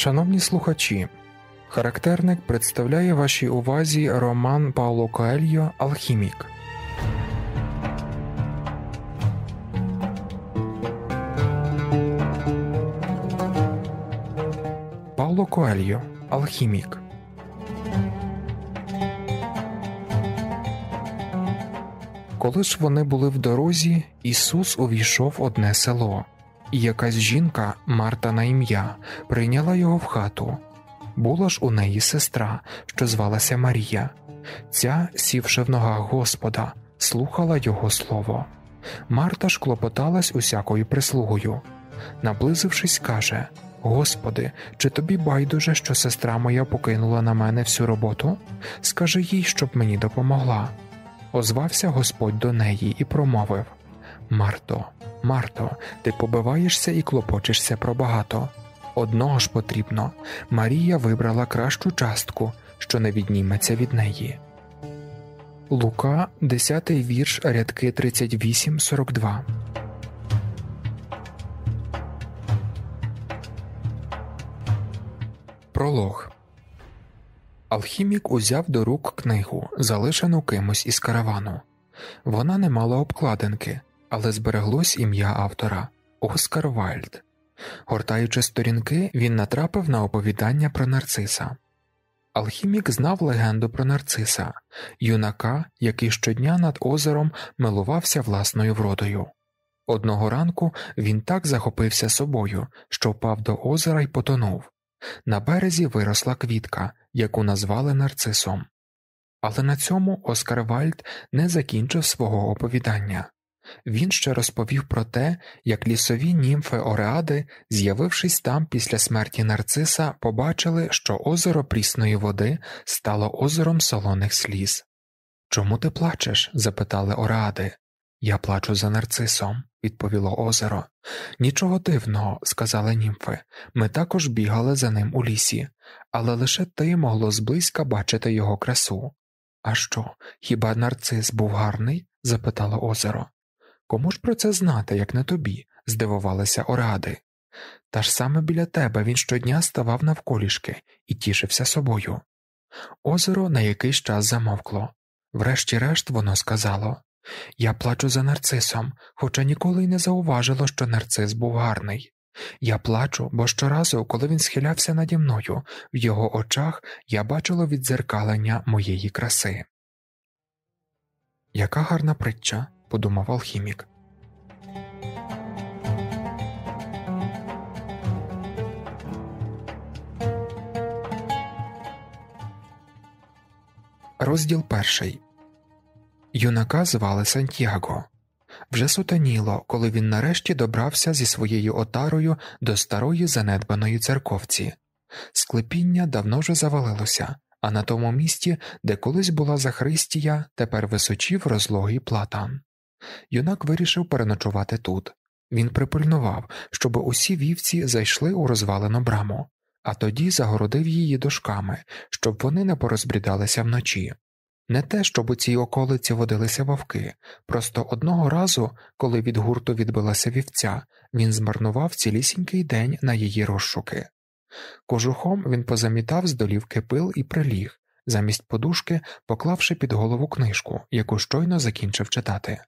Шановні слухачі, характерник представляє вашій увазі роман Пауло Коельо Алхімік. Пауло Коельо Алхімік. Коли ж вони були в дорозі, Ісус увійшов одне село і якась жінка, Марта на ім'я, прийняла його в хату. Була ж у неї сестра, що звалася Марія. Ця, сівши в ногах Господа, слухала його слово. Марта ж клопоталась усякою прислугою. Наблизившись, каже: Господи, чи тобі байдуже, що сестра моя покинула на мене всю роботу? Скажи їй, щоб мені допомогла. Озвався Господь до неї і промовив Марто. Марто, ти побиваєшся і клопочешся про багато. Одного ж потрібно. Марія вибрала кращу частку, що не відніметься від неї. Лука, 10 вірш, рядки 38, 42. Пролог. Алхімік узяв до рук книгу, залишену кимось із каравану. Вона не мала обкладинки але збереглось ім'я автора Оскар Вальд. Гортаючи сторінки, він натрапив на оповідання про нарциса. Алхімік знав легенду про нарциса, юнака, який щодня над озером милувався власною вродою. Одного ранку він так захопився собою, що впав до озера і потонув. На березі виросла квітка, яку назвали нарцисом. Але на цьому Оскар Вальд не закінчив свого оповідання. Він ще розповів про те, як лісові німфи Ореади, з'явившись там після смерті нарциса, побачили, що озеро прісної води стало озером солоних сліз. Чому ти плачеш? запитали Ореади. Я плачу за нарцисом, відповіло озеро. Нічого дивного, сказали німфи. Ми також бігали за ним у лісі, але лише ти могло зблизька бачити його красу. А що, хіба нарцис був гарний? запитало озеро. Кому ж про це знати, як не тобі? здивувалася Оради. Та ж саме біля тебе він щодня ставав навколішки і тішився собою. Озеро на якийсь час замовкло. Врешті-решт воно сказало Я плачу за нарцисом, хоча ніколи й не зауважило, що нарцис був гарний. Я плачу, бо щоразу, коли він схилявся наді мною, в його очах я бачила відзеркалення моєї краси. Яка гарна притча подумав алхімік. Розділ перший юнака звали Сантьяго. Вже сутаніло, коли він нарешті добрався зі своєю отарою до старої занедбаної церковці. Склепіння давно вже завалилося, а на тому місці, де колись була Захристія, тепер височів розлогий платан. Юнак вирішив переночувати тут. Він припильнував, щоб усі вівці зайшли у розвалену браму, а тоді загородив її дошками, щоб вони не порозбрідалися вночі. Не те, щоб у цій околиці водилися вовки, просто одного разу, коли від гурту відбилася вівця, він змарнував цілісінький день на її розшуки. Кожухом він позамітав з долівки пил і приліг, замість подушки поклавши під голову книжку, яку щойно закінчив читати.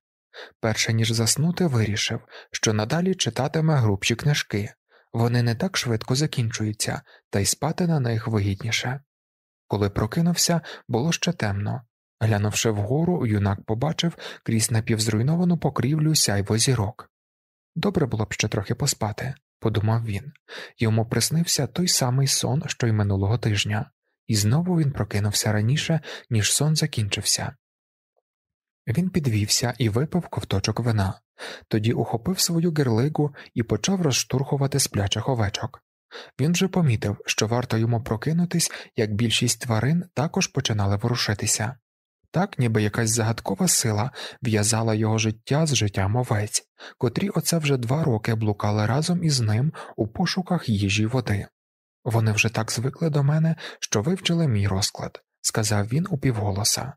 Перше ніж заснути, вирішив, що надалі читатиме грубші книжки вони не так швидко закінчуються, та й спати на них вигідніше. Коли прокинувся, було ще темно. Глянувши вгору, юнак побачив крізь напівзруйновану покрівлю сяйво зірок. Добре було б ще трохи поспати, подумав він. Йому приснився той самий сон, що й минулого тижня, і знову він прокинувся раніше, ніж сон закінчився. Він підвівся і випив ковточок вина, тоді ухопив свою герлигу і почав розштурхувати сплячих овечок. Він вже помітив, що варто йому прокинутись, як більшість тварин також починали ворушитися. Так, ніби якась загадкова сила в'язала його життя з життям овець, котрі оце вже два роки блукали разом із ним у пошуках їжі води. Вони вже так звикли до мене, що вивчили мій розклад, сказав він упівголоса.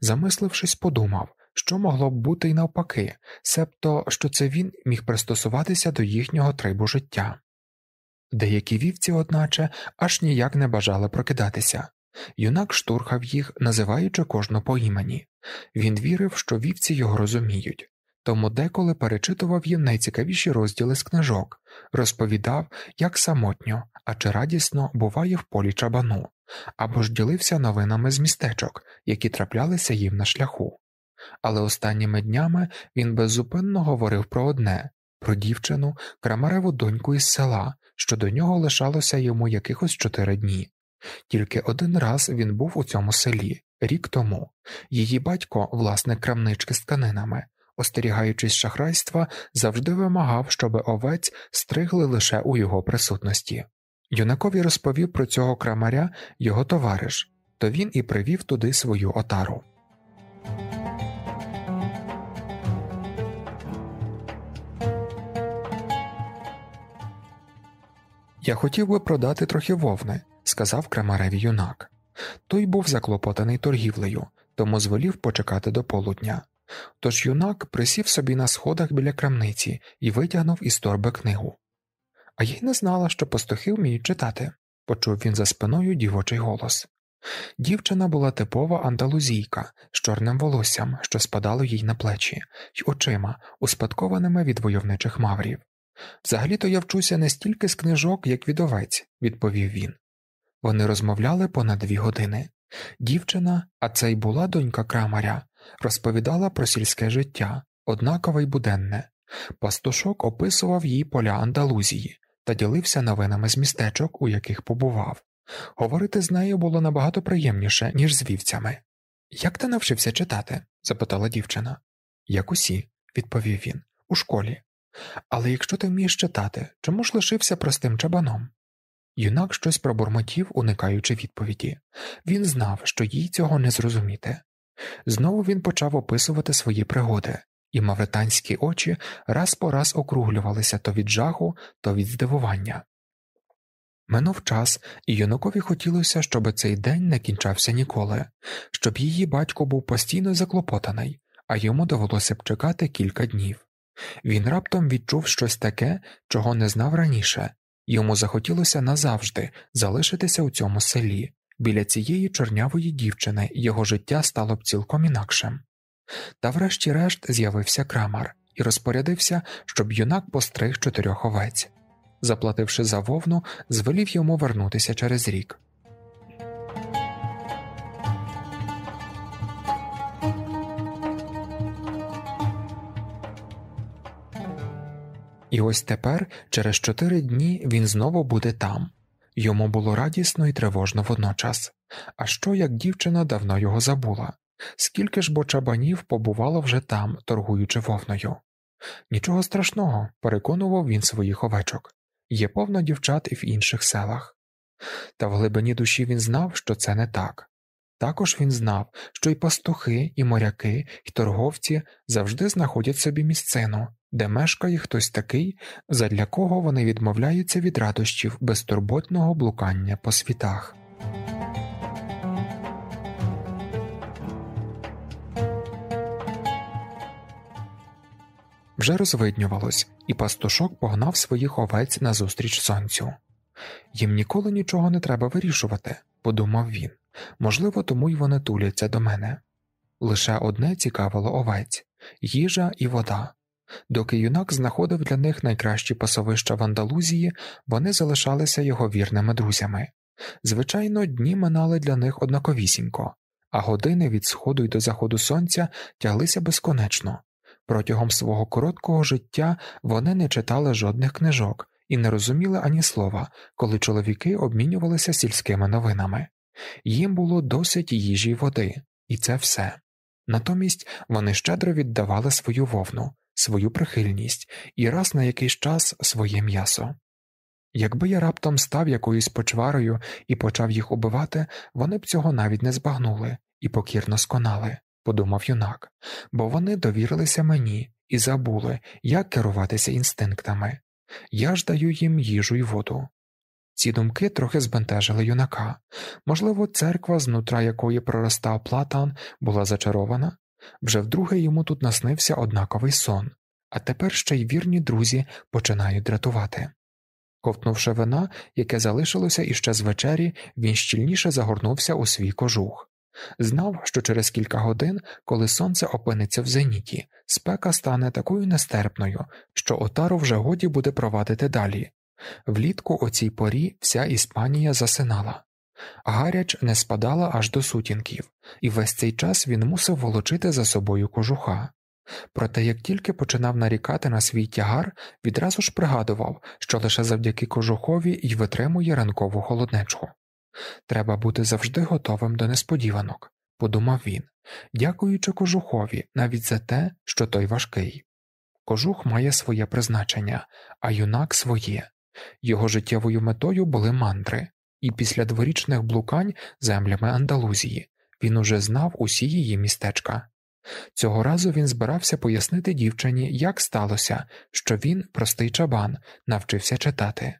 Замислившись, подумав, що могло б бути й навпаки, себто що це він міг пристосуватися до їхнього трибу життя. Деякі вівці, одначе, аж ніяк не бажали прокидатися. Юнак штурхав їх, називаючи кожну по імені. Він вірив, що вівці його розуміють, тому деколи перечитував їм найцікавіші розділи з книжок, розповідав, як самотньо, а чи радісно буває в полі чабану, або ж ділився новинами з містечок, які траплялися їм на шляху. Але останніми днями він беззупинно говорив про одне про дівчину, крамареву доньку із села, що до нього лишалося йому якихось чотири дні. Тільки один раз він був у цьому селі, рік тому. Її батько, власник крамнички з тканинами, остерігаючись шахрайства, завжди вимагав, щоби овець стригли лише у його присутності. Юнакові розповів про цього крамаря його товариш, то він і привів туди свою отару. Я хотів би продати трохи вовни, сказав крамареві юнак. Той був заклопотаний торгівлею, тому зволів почекати до полудня. Тож юнак присів собі на сходах біля крамниці і витягнув із торби книгу. А їй не знала, що пастухи вміють читати, почув він за спиною дівочий голос. Дівчина була типова андалузійка з чорним волоссям, що спадало їй на плечі, й очима, успадкованими від войовничих маврів. Взагалі то я вчуся не стільки з книжок, як відовець, відповів він. Вони розмовляли понад дві години. Дівчина, а це й була донька крамаря, розповідала про сільське життя, однакове й буденне. Пастушок описував їй поля Андалузії та ділився новинами з містечок, у яких побував. Говорити з нею було набагато приємніше, ніж з вівцями. Як ти навчився читати? запитала дівчина. Як усі, відповів він, у школі. Але якщо ти вмієш читати, чому ж лишився простим чабаном? Юнак щось пробурмотів, уникаючи відповіді. Він знав, що їй цього не зрозуміти. Знову він почав описувати свої пригоди, і мавританські очі раз по раз округлювалися то від жаху, то від здивування. Минув час, і юнакові хотілося, щоб цей день не кінчався ніколи, щоб її батько був постійно заклопотаний, а йому довелося б чекати кілька днів. Він раптом відчув щось таке, чого не знав раніше йому захотілося назавжди залишитися у цьому селі, Біля цієї чорнявої дівчини його життя стало б цілком інакшим. Та врешті-решт з'явився крамар і розпорядився, щоб юнак постриг чотирьох овець. Заплативши за вовну, звелів йому вернутися через рік. І ось тепер, через чотири дні, він знову буде там, Йому було радісно і тривожно водночас. А що як дівчина давно його забула? Скільки ж бо чабанів побувало вже там, торгуючи вовною? Нічого страшного, переконував він своїх овечок є повно дівчат і в інших селах. Та в глибині душі він знав, що це не так. Також він знав, що і пастухи, і моряки, і торговці завжди знаходять собі місцину, де мешкає хтось такий, задля кого вони відмовляються від радощів безтурботного блукання по світах. Вже розвиднювалось, і пастушок погнав своїх овець назустріч сонцю. Їм ніколи нічого не треба вирішувати, подумав він. Можливо, тому й вони туляться до мене. Лише одне цікавило овець їжа і вода. Доки юнак знаходив для них найкращі пасовища в Андалузії, вони залишалися його вірними друзями. Звичайно, дні минали для них однаковісінько, а години від сходу й до заходу сонця тяглися безконечно. Протягом свого короткого життя вони не читали жодних книжок і не розуміли ані слова, коли чоловіки обмінювалися сільськими новинами. Їм було досить їжі й води, і це все. Натомість вони щедро віддавали свою вовну свою прихильність і раз на якийсь час своє м'ясо. Якби я раптом став якоюсь почварою і почав їх убивати, вони б цього навіть не збагнули і покірно сконали, подумав юнак, бо вони довірилися мені і забули, як керуватися інстинктами. Я ж даю їм їжу й воду. Ці думки трохи збентежили юнака можливо, церква, знутра якої проростав платан, була зачарована, вже вдруге йому тут наснився однаковий сон, а тепер ще й вірні друзі починають дратувати. Ковтнувши вина, яке залишилося іще з вечері, він щільніше загорнувся у свій кожух. Знав, що через кілька годин, коли сонце опиниться в зеніті, спека стане такою нестерпною, що отару вже годі буде провадити далі. Влітку о цій порі вся Іспанія засинала. Гаряч не спадала аж до сутінків, і весь цей час він мусив волочити за собою кожуха. Проте як тільки починав нарікати на свій тягар, відразу ж пригадував, що лише завдяки кожухові й витримує ранкову холоднечку. Треба бути завжди готовим до несподіванок, подумав він, дякуючи кожухові навіть за те, що той важкий. Кожух має своє призначення, а юнак своє. Його життєвою метою були мандри, і після дворічних блукань землями Андалузії він уже знав усі її містечка. Цього разу він збирався пояснити дівчині, як сталося, що він, простий чабан, навчився читати.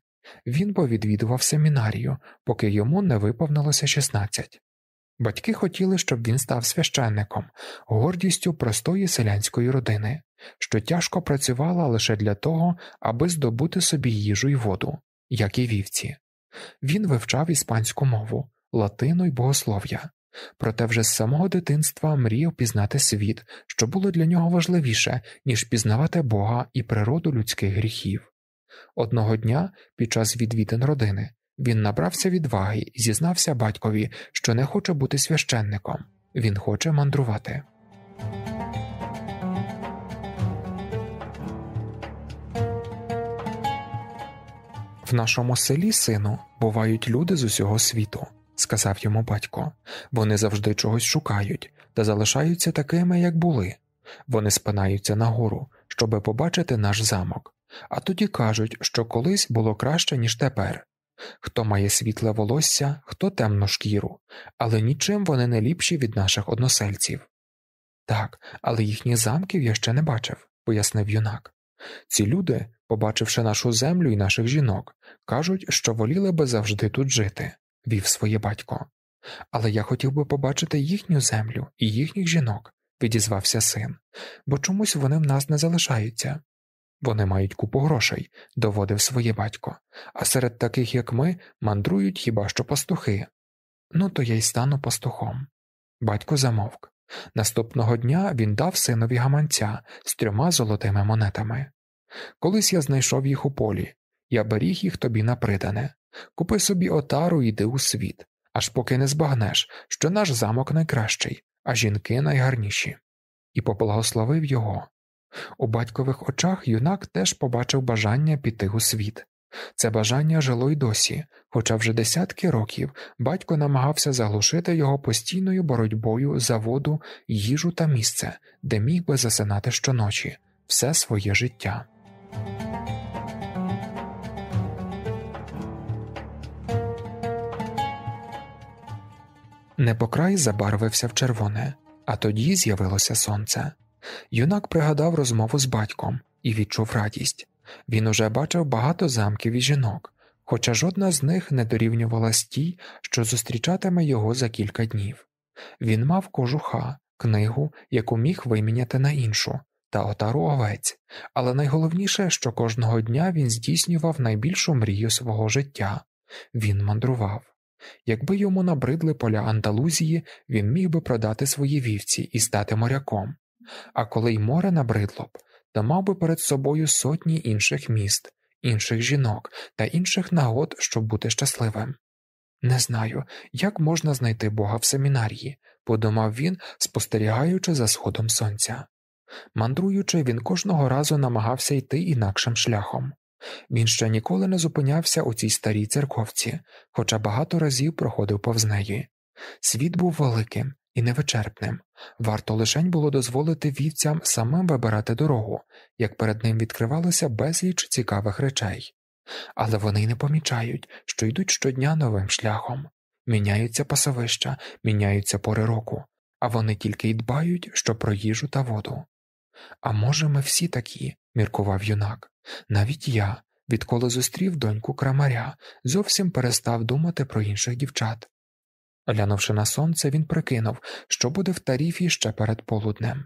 Він повідвідував семінарію, поки йому не виповнилося 16. Батьки хотіли, щоб він став священником, гордістю простої селянської родини, що тяжко працювала лише для того, аби здобути собі їжу й воду, як і вівці. Він вивчав іспанську мову, латину й богослов'я, проте вже з самого дитинства мріяв пізнати світ, що було для нього важливіше, ніж пізнавати Бога і природу людських гріхів. Одного дня, під час відвідин родини, він набрався відваги і зізнався батькові, що не хоче бути священником, він хоче мандрувати. В нашому селі, сину, бувають люди з усього світу, сказав йому батько. Вони завжди чогось шукають та залишаються такими, як були. Вони спинаються нагору, щоби побачити наш замок, а тоді кажуть, що колись було краще, ніж тепер. Хто має світле волосся, хто темну шкіру, але нічим вони не ліпші від наших односельців. Так, але їхніх замків я ще не бачив, пояснив юнак. Ці люди побачивши нашу землю і наших жінок, кажуть, що воліли би завжди тут жити, вів своє батько. Але я хотів би побачити їхню землю і їхніх жінок, відізвався син, бо чомусь вони в нас не залишаються. Вони мають купу грошей, доводив своє батько, а серед таких, як ми, мандрують хіба що пастухи. Ну, то я й стану пастухом. Батько замовк. Наступного дня він дав синові гаманця з трьома золотими монетами. Колись я знайшов їх у полі, я беріг їх тобі на придане. Купи собі отару і йди у світ, аж поки не збагнеш, що наш замок найкращий, а жінки найгарніші, і поблагословив його. У батькових очах юнак теж побачив бажання піти у світ. Це бажання жило й досі, хоча вже десятки років батько намагався заглушити його постійною боротьбою за воду, їжу та місце, де міг би засинати щоночі все своє життя. Непокрай забарвився в червоне, а тоді з'явилося сонце. Юнак пригадав розмову з батьком і відчув радість. Він уже бачив багато замків і жінок, хоча жодна з них не дорівнювала тій, що зустрічатиме його за кілька днів. Він мав кожуха, книгу, яку міг виміняти на іншу, та отаровець, але найголовніше, що кожного дня він здійснював найбільшу мрію свого життя він мандрував. Якби йому набридли поля Андалузії, він міг би продати свої вівці і стати моряком, а коли й море набридло б, то мав би перед собою сотні інших міст, інших жінок та інших нагод, щоб бути щасливим. Не знаю, як можна знайти Бога в семінарії, подумав він, спостерігаючи за сходом сонця. Мандруючи, він кожного разу намагався йти інакшим шляхом. Він ще ніколи не зупинявся у цій старій церковці, хоча багато разів проходив повз неї. Світ був великим і невичерпним, варто лишень було дозволити вівцям самим вибирати дорогу, як перед ним відкривалося безліч цікавих речей. Але вони не помічають, що йдуть щодня новим шляхом, міняються пасовища, міняються пори року, а вони тільки й дбають, що про їжу та воду. А може, ми всі такі, міркував юнак. Навіть я, відколи зустрів доньку крамаря, зовсім перестав думати про інших дівчат. Глянувши на сонце, він прикинув, що буде в таріфі ще перед полуднем.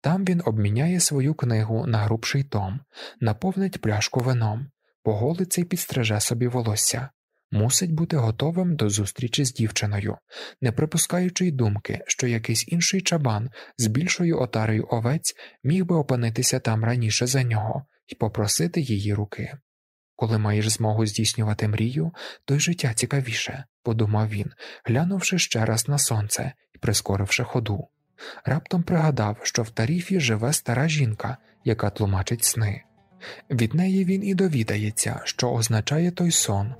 Там він обміняє свою книгу на грубший том, наповнить пляшку вином, поголиться й підстриже собі волосся мусить бути готовим до зустрічі з дівчиною, не припускаючи й думки, що якийсь інший чабан з більшою отарою овець міг би опинитися там раніше за нього і попросити її руки. Коли маєш змогу здійснювати мрію, то й життя цікавіше, подумав він, глянувши ще раз на сонце і прискоривши ходу. Раптом пригадав, що в таріфі живе стара жінка, яка тлумачить сни. Від неї він і довідається, що означає той сон.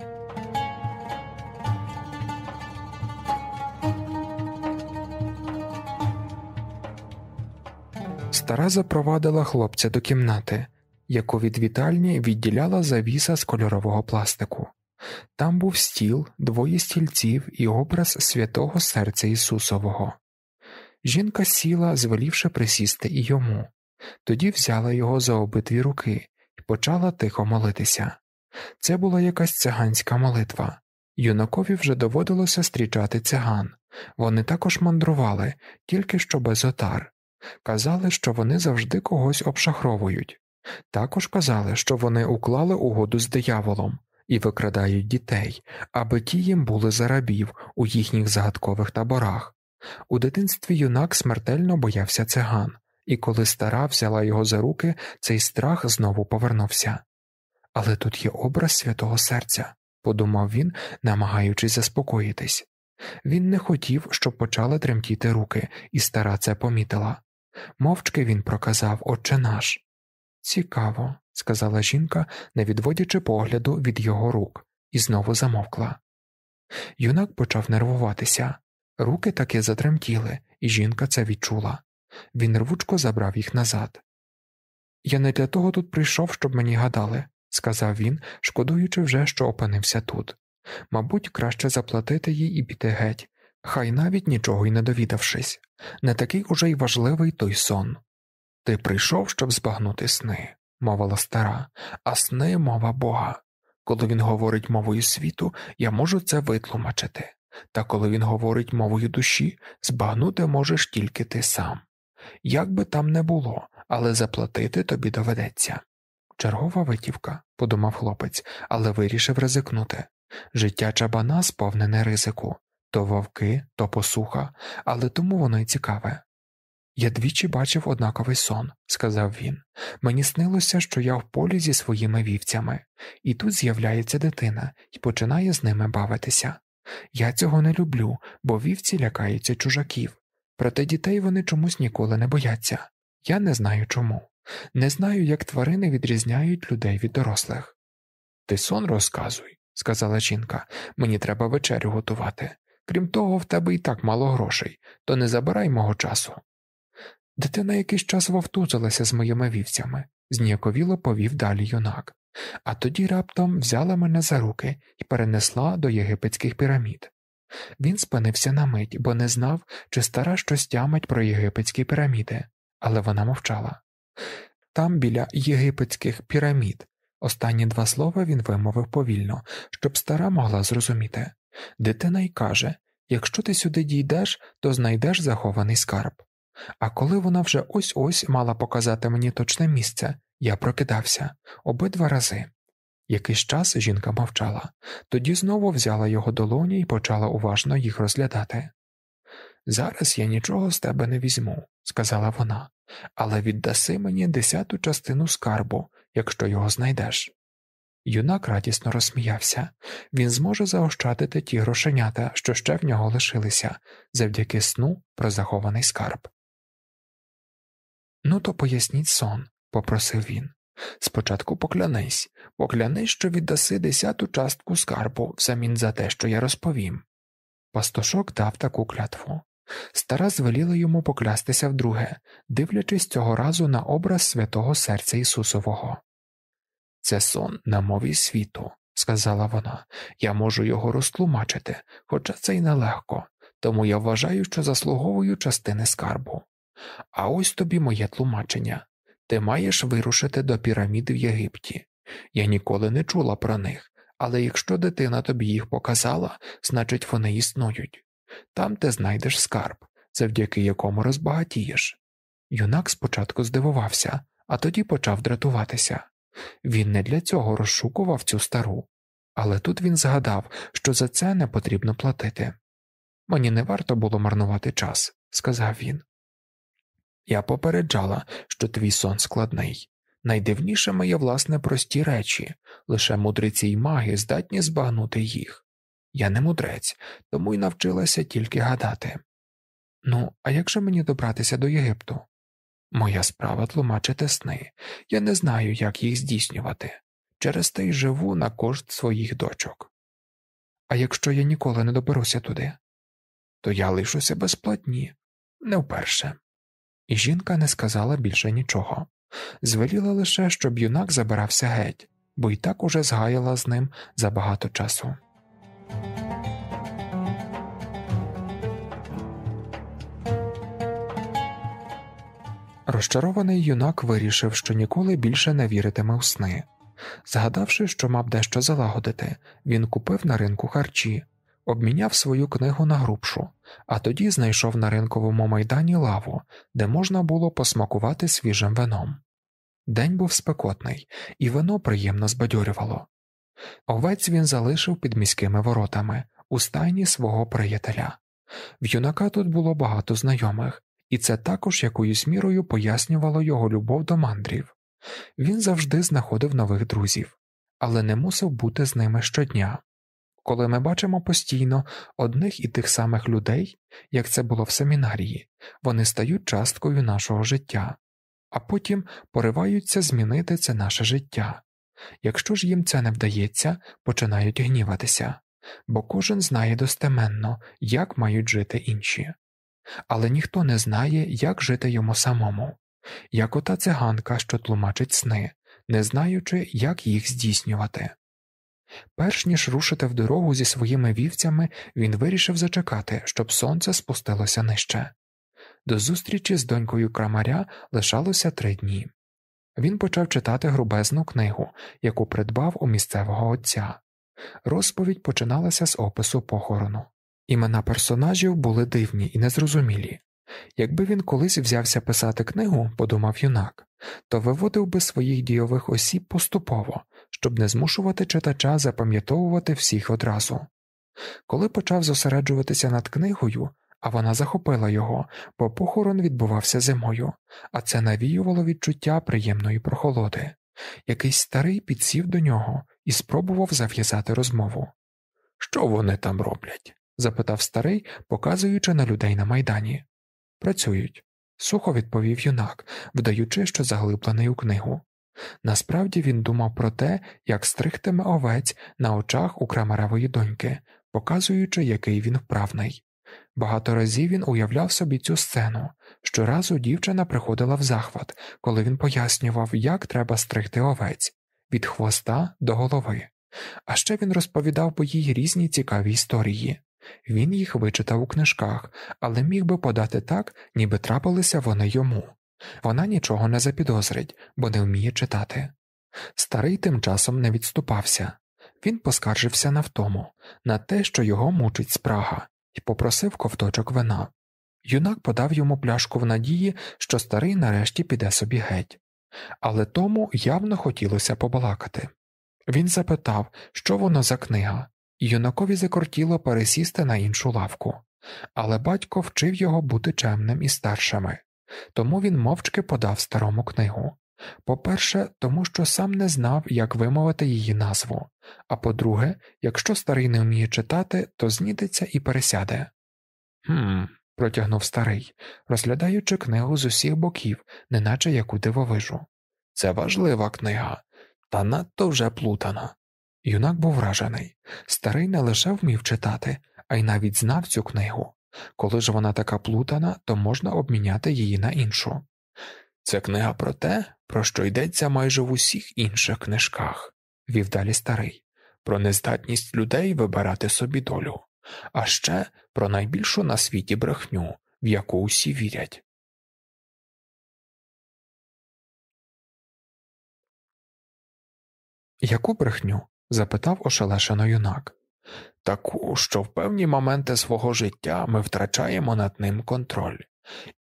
Стара запровадила хлопця до кімнати, яку від вітальні відділяла завіса з кольорового пластику. Там був стіл, двоє стільців і образ святого серця Ісусового. Жінка сіла, звелівши присісти і йому, тоді взяла його за обидві руки і почала тихо молитися. Це була якась циганська молитва. Юнакові вже доводилося стрічати циган, вони також мандрували, тільки що без отар. Казали, що вони завжди когось обшахровують, також казали, що вони уклали угоду з дияволом і викрадають дітей, аби ті їм були за рабів у їхніх загадкових таборах. У дитинстві юнак смертельно боявся циган, і коли стара взяла його за руки, цей страх знову повернувся. Але тут є образ святого серця, подумав він, намагаючись заспокоїтись. Він не хотів, щоб почали тремтіти руки, і стара це помітила. Мовчки він проказав Отче наш. Цікаво, сказала жінка, не відводячи погляду від його рук, і знову замовкла. Юнак почав нервуватися. Руки таки затремтіли, і жінка це відчула. Він рвучко забрав їх назад. Я не для того тут прийшов, щоб мені гадали, сказав він, шкодуючи вже, що опинився тут. Мабуть, краще заплатити їй і піти геть, хай навіть нічого й не довідавшись, не такий уже й важливий той сон. Ти прийшов, щоб збагнути сни, мовила стара, а сни мова Бога. Коли він говорить мовою світу, я можу це витлумачити, та коли він говорить мовою душі, збагнути можеш тільки ти сам. Як би там не було, але заплатити тобі доведеться. Чергова витівка, подумав хлопець, але вирішив ризикнути. Життя чабана сповнене ризику, то вовки, то посуха, але тому воно й цікаве. Я двічі бачив однаковий сон, сказав він. Мені снилося, що я в полі зі своїми вівцями, і тут з'являється дитина і починає з ними бавитися. Я цього не люблю, бо вівці лякаються чужаків, проте дітей вони чомусь ніколи не бояться. Я не знаю чому. Не знаю, як тварини відрізняють людей від дорослих. Ти сон розказуй, сказала жінка, мені треба вечерю готувати. Крім того, в тебе і так мало грошей, то не забирай мого часу. Дитина якийсь час вовтузилася з моїми вівцями, зніяковіло повів далі юнак, а тоді раптом взяла мене за руки і перенесла до єгипетських пірамід. Він спинився на мить, бо не знав, чи стара щось тямить про єгипетські піраміди, але вона мовчала. Там, біля єгипетських пірамід, останні два слова він вимовив повільно, щоб стара могла зрозуміти. Дитина й каже якщо ти сюди дійдеш, то знайдеш захований скарб. А коли вона вже ось ось мала показати мені точне місце, я прокидався обидва рази. Якийсь час жінка мовчала, тоді знову взяла його долоні і почала уважно їх розглядати. Зараз я нічого з тебе не візьму, сказала вона, але віддаси мені десяту частину скарбу, якщо його знайдеш. Юнак радісно розсміявся він зможе заощадити ті грошенята, що ще в нього лишилися, завдяки сну про захований скарб. Ну, то поясніть сон, попросив він. Спочатку поклянись, поклянись, що віддаси десяту частку скарбу взамін за те, що я розповім. Пастушок дав таку клятву. Стара звеліла йому поклястися вдруге, дивлячись цього разу на образ святого серця Ісусового. Це сон на мові світу, сказала вона, я можу його розтлумачити, хоча це й нелегко, тому я вважаю, що заслуговую частини скарбу. А ось тобі моє тлумачення ти маєш вирушити до пірамід в Єгипті. Я ніколи не чула про них, але якщо дитина тобі їх показала, значить вони існують. Там ти знайдеш скарб, завдяки якому розбагатієш. Юнак спочатку здивувався, а тоді почав дратуватися. Він не для цього розшукував цю стару, але тут він згадав, що за це не потрібно платити. Мені не варто було марнувати час, сказав він. Я попереджала, що твій сон складний. найдивніше є, власне, прості речі, лише мудреці й маги здатні збагнути їх. Я не мудрець, тому й навчилася тільки гадати. Ну, а як же мені добратися до Єгипту? Моя справа тлумачити сни. Я не знаю, як їх здійснювати. Через те й живу на кошт своїх дочок. А якщо я ніколи не доберуся туди, то я лишуся безплатні, не вперше. І жінка не сказала більше нічого. Звеліла лише, щоб юнак забирався геть, бо й так уже згаяла з ним за багато часу. Розчарований юнак вирішив, що ніколи більше не віритиме у сни. Згадавши, що мав дещо залагодити, він купив на ринку харчі, обміняв свою книгу на грубшу, а тоді знайшов на ринковому майдані лаву, де можна було посмакувати свіжим вином. День був спекотний, і вино приємно збадьорювало. Овець він залишив під міськими воротами у стайні свого приятеля. В юнака тут було багато знайомих, і це також якоюсь мірою пояснювало його любов до мандрів. Він завжди знаходив нових друзів, але не мусив бути з ними щодня. Коли ми бачимо постійно одних і тих самих людей, як це було в семінарії, вони стають часткою нашого життя, а потім пориваються змінити це наше життя. Якщо ж їм це не вдається, починають гніватися, бо кожен знає достеменно, як мають жити інші але ніхто не знає, як жити йому самому, як ота циганка, що тлумачить сни, не знаючи, як їх здійснювати. Перш ніж рушити в дорогу зі своїми вівцями, він вирішив зачекати, щоб сонце спустилося нижче. До зустрічі з донькою крамаря лишалося три дні. Він почав читати грубезну книгу, яку придбав у місцевого отця. Розповідь починалася з опису похорону. Імена персонажів були дивні і незрозумілі. Якби він колись взявся писати книгу, подумав юнак, то виводив би своїх дійових осіб поступово, щоб не змушувати читача запам'ятовувати всіх одразу. Коли почав зосереджуватися над книгою, а вона захопила його, бо похорон відбувався зимою, а це навіювало відчуття приємної прохолоди. Якийсь старий підсів до нього і спробував зав'язати розмову. Що вони там роблять? запитав старий, показуючи на людей на майдані. Працюють, сухо відповів юнак, вдаючи, що заглиблений у книгу. Насправді він думав про те, як стригтиме овець на очах у крамаравої доньки, показуючи, який він вправний. Багато разів він уявляв собі цю сцену. Щоразу дівчина приходила в захват, коли він пояснював, як треба стригти овець від хвоста до голови. А ще він розповідав по їй різні цікаві історії. Він їх вичитав у книжках, але міг би подати так, ніби трапилися вони йому. Вона нічого не запідозрить, бо не вміє читати. Старий тим часом не відступався. Він поскаржився на втому, на те, що його мучить спрага, і попросив ковточок вина. Юнак подав йому пляшку в надії, що старий нарешті піде собі геть. Але тому явно хотілося побалакати. Він запитав, що воно за книга, Юнакові закортіло пересісти на іншу лавку, але батько вчив його бути чемним і старшими, тому він мовчки подав старому книгу. По-перше, тому що сам не знав, як вимовити її назву, а по-друге, якщо старий не вміє читати, то знідеться і пересяде. «Хм», – протягнув старий, розглядаючи книгу з усіх боків, неначе яку дивовижу. Це важлива книга, та надто вже плутана. Юнак був вражений. Старий не лише вмів читати, а й навіть знав цю книгу. Коли ж вона така плутана, то можна обміняти її на іншу. Це книга про те, про що йдеться майже в усіх інших книжках, вів далі старий, про нездатність людей вибирати собі долю, а ще про найбільшу на світі брехню, в яку усі вірять. Яку брехню? запитав ошелешено юнак, таку, що в певні моменти свого життя ми втрачаємо над ним контроль,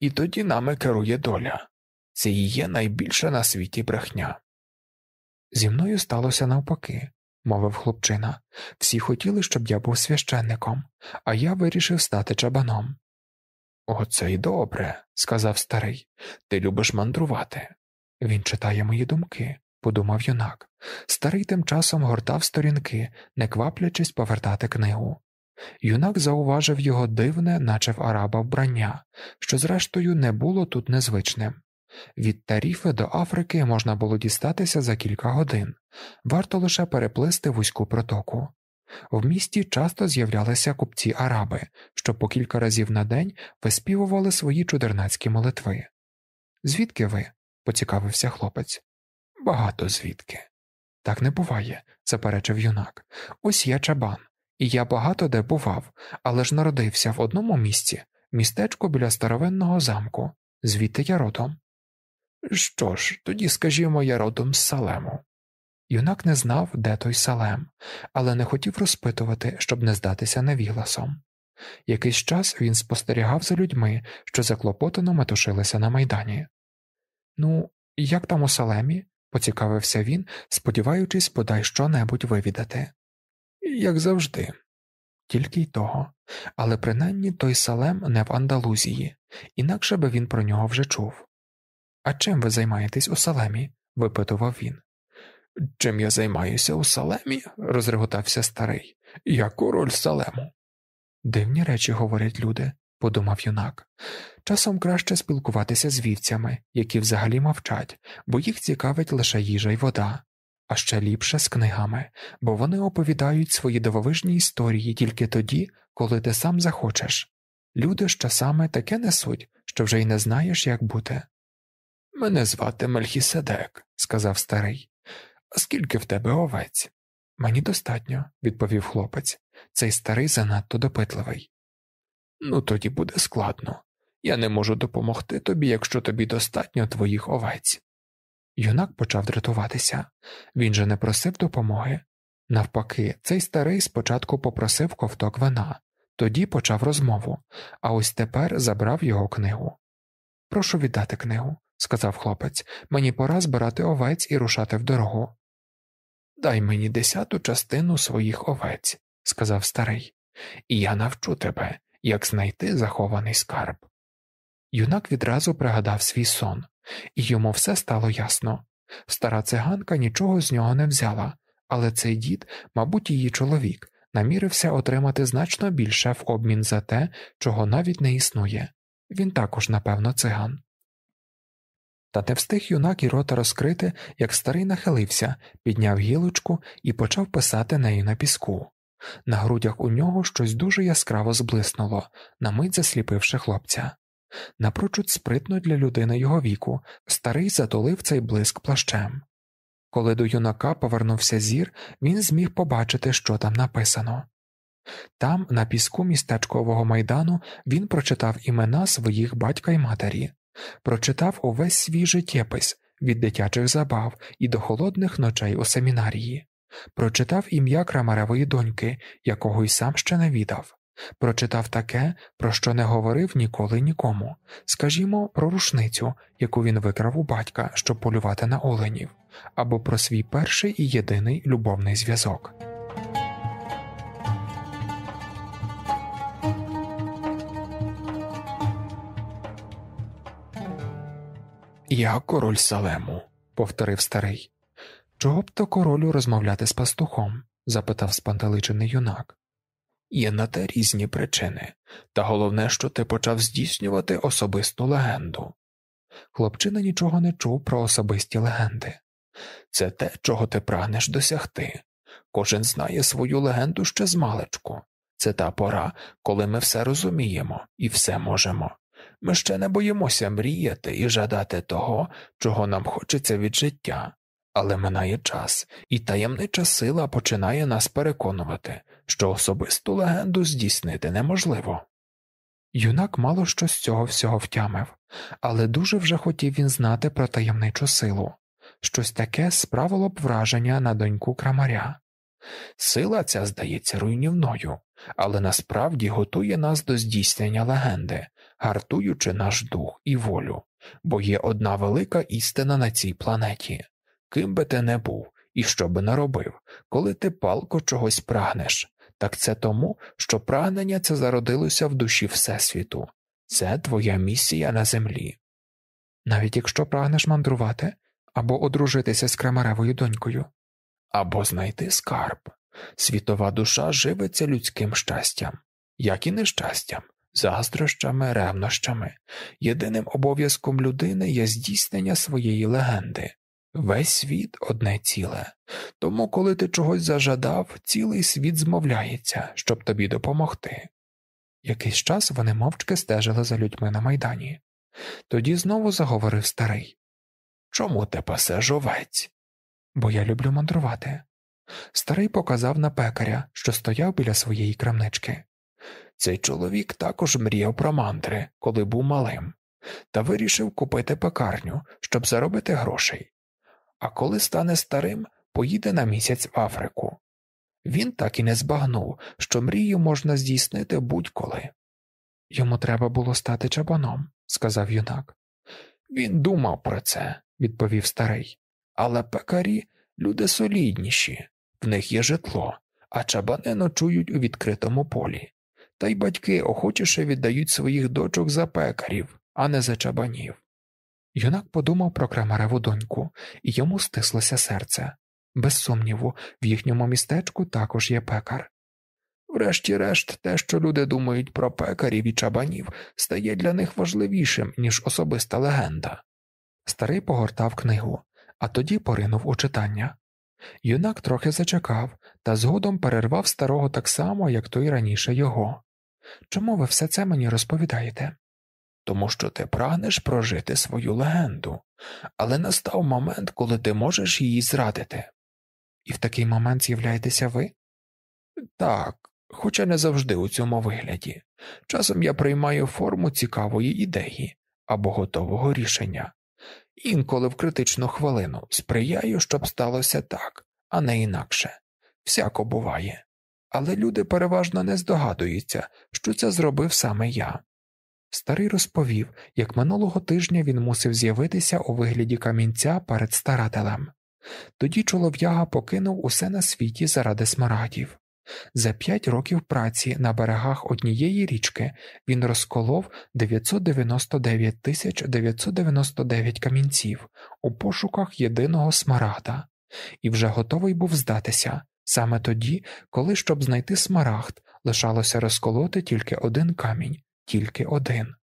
і тоді нами керує доля. Це і є найбільша на світі брехня. Зі мною сталося навпаки, мовив хлопчина. Всі хотіли, щоб я був священником, а я вирішив стати чабаном. Оце й добре, сказав старий, ти любиш мандрувати. Він читає мої думки, подумав юнак. Старий тим часом гортав сторінки, не кваплячись повертати книгу. Юнак зауважив його дивне, наче в араба вбрання, що, зрештою, не було тут незвичним. Від Таріфи до Африки можна було дістатися за кілька годин, варто лише переплисти вузьку протоку. В місті часто з'являлися купці араби, що по кілька разів на день виспівували свої чудернацькі молитви. Звідки ви? поцікавився хлопець багато звідки. Так не буває, заперечив юнак. Ось я чабан, і я багато де бував, але ж народився в одному місці, містечку біля старовинного замку, звідти я родом. Що ж, тоді, скажімо, я родом з Салему. Юнак не знав, де той Салем, але не хотів розпитувати, щоб не здатися невігласом. Якийсь час він спостерігав за людьми, що заклопотано метушилися на майдані. Ну, як там у Салемі? поцікавився він, сподіваючись подай щонебудь вивідати. Як завжди, тільки й того, але принаймні той салем не в Андалузії, інакше би він про нього вже чув. А чим ви займаєтесь у салемі? випитував він. Чим я займаюся у салемі? розреготався старий. Я король салему. Дивні речі говорять люди, подумав юнак. Часом краще спілкуватися з вівцями, які взагалі мовчать, бо їх цікавить лише їжа й вода, а ще ліпше з книгами, бо вони оповідають свої дововижні історії тільки тоді, коли ти сам захочеш. Люди ж часами таке несуть, що вже й не знаєш, як бути. Мене звати Мельхіседек, сказав старий. А скільки в тебе овець? Мені достатньо, відповів хлопець. Цей старий занадто допитливий. Ну тоді буде складно. Я не можу допомогти тобі, якщо тобі достатньо твоїх овець. Юнак почав дратуватися він же не просив допомоги. Навпаки, цей старий спочатку попросив ковток вина, тоді почав розмову, а ось тепер забрав його книгу. Прошу віддати книгу, сказав хлопець, мені пора збирати овець і рушати в дорогу. Дай мені десяту частину своїх овець, сказав старий, і я навчу тебе, як знайти захований скарб. Юнак відразу пригадав свій сон, і йому все стало ясно стара циганка нічого з нього не взяла, але цей дід, мабуть, її чоловік, намірився отримати значно більше в обмін за те, чого навіть не існує він також, напевно, циган. Та не встиг юнак і рота розкрити, як старий нахилився, підняв гілочку і почав писати нею на піску. На грудях у нього щось дуже яскраво зблиснуло, на мить засліпивши хлопця. Напрочуд спритно для людини його віку, старий затолив цей блиск плащем. Коли до юнака повернувся зір, він зміг побачити, що там написано. Там, на піску містечкового майдану, він прочитав імена своїх батька й матері, прочитав увесь свій життєпис від дитячих забав і до холодних ночей у семінарії прочитав ім'я крамаревої доньки, якого й сам ще не відав, прочитав таке, про що не говорив ніколи нікому, скажімо, про рушницю, яку він викрав у батька, щоб полювати на оленів, або про свій перший і єдиний любовний зв'язок. Я король Салему, повторив старий. Чого б то королю розмовляти з пастухом? запитав спантеличений юнак. Є на те різні причини, та головне, що ти почав здійснювати особисту легенду. Хлопчина нічого не чув про особисті легенди це те, чого ти прагнеш досягти. Кожен знає свою легенду ще з маличку. Це та пора, коли ми все розуміємо і все можемо. Ми ще не боїмося мріяти і жадати того, чого нам хочеться від життя. Але минає час, і таємнича сила починає нас переконувати, що особисту легенду здійснити неможливо. Юнак мало що з цього всього втямив, але дуже вже хотів він знати про таємничу силу щось таке справило б враження на доньку крамаря. Сила ця здається руйнівною, але насправді готує нас до здійснення легенди, гартуючи наш дух і волю, бо є одна велика істина на цій планеті ким би ти не був і що би наробив, коли ти палко чогось прагнеш, так це тому, що прагнення це зародилося в душі Всесвіту, це твоя місія на землі. Навіть якщо прагнеш мандрувати або одружитися з крамаревою донькою, або знайти скарб, світова душа живеться людським щастям, як і нещастям. Заздрощами, ревнощами, єдиним обов'язком людини є здійснення своєї легенди, Весь світ одне ціле, тому, коли ти чогось зажадав, цілий світ змовляється, щоб тобі допомогти. Якийсь час вони мовчки стежили за людьми на майдані. Тоді знову заговорив старий Чому ти пасеш овець? Бо я люблю мандрувати. Старий показав на пекаря, що стояв біля своєї крамнички. Цей чоловік також мріяв про мандри, коли був малим, та вирішив купити пекарню, щоб заробити грошей а коли стане старим, поїде на місяць в Африку. Він так і не збагнув, що мрію можна здійснити будь-коли. Йому треба було стати чабаном, сказав юнак. Він думав про це, відповів старий. Але пекарі люди солідніші, в них є житло, а чабани ночують у відкритому полі, та й батьки охочіше віддають своїх дочок за пекарів, а не за чабанів. Юнак подумав про крамареву доньку, і йому стислося серце. Без сумніву, в їхньому містечку також є пекар. Врешті-решт, те, що люди думають про пекарів і чабанів, стає для них важливішим, ніж особиста легенда. Старий погортав книгу, а тоді поринув у читання. Юнак трохи зачекав та згодом перервав старого так само, як той раніше його. Чому ви все це мені розповідаєте? тому що ти прагнеш прожити свою легенду, але настав момент, коли ти можеш її зрадити. І в такий момент з'являєтеся ви? Так, хоча не завжди у цьому вигляді. Часом я приймаю форму цікавої ідеї або готового рішення, інколи в критичну хвилину сприяю, щоб сталося так, а не інакше. Всяко буває. Але люди переважно не здогадуються, що це зробив саме я. Старий розповів, як минулого тижня він мусив з'явитися у вигляді камінця перед старателем. Тоді чолов'яга покинув усе на світі заради смарагдів. За п'ять років праці на берегах однієї річки він розколов 999 тисяч 999 камінців у пошуках єдиного смарагда і вже готовий був здатися саме тоді, коли, щоб знайти смарагд, лишалося розколоти тільки один камінь, тільки один.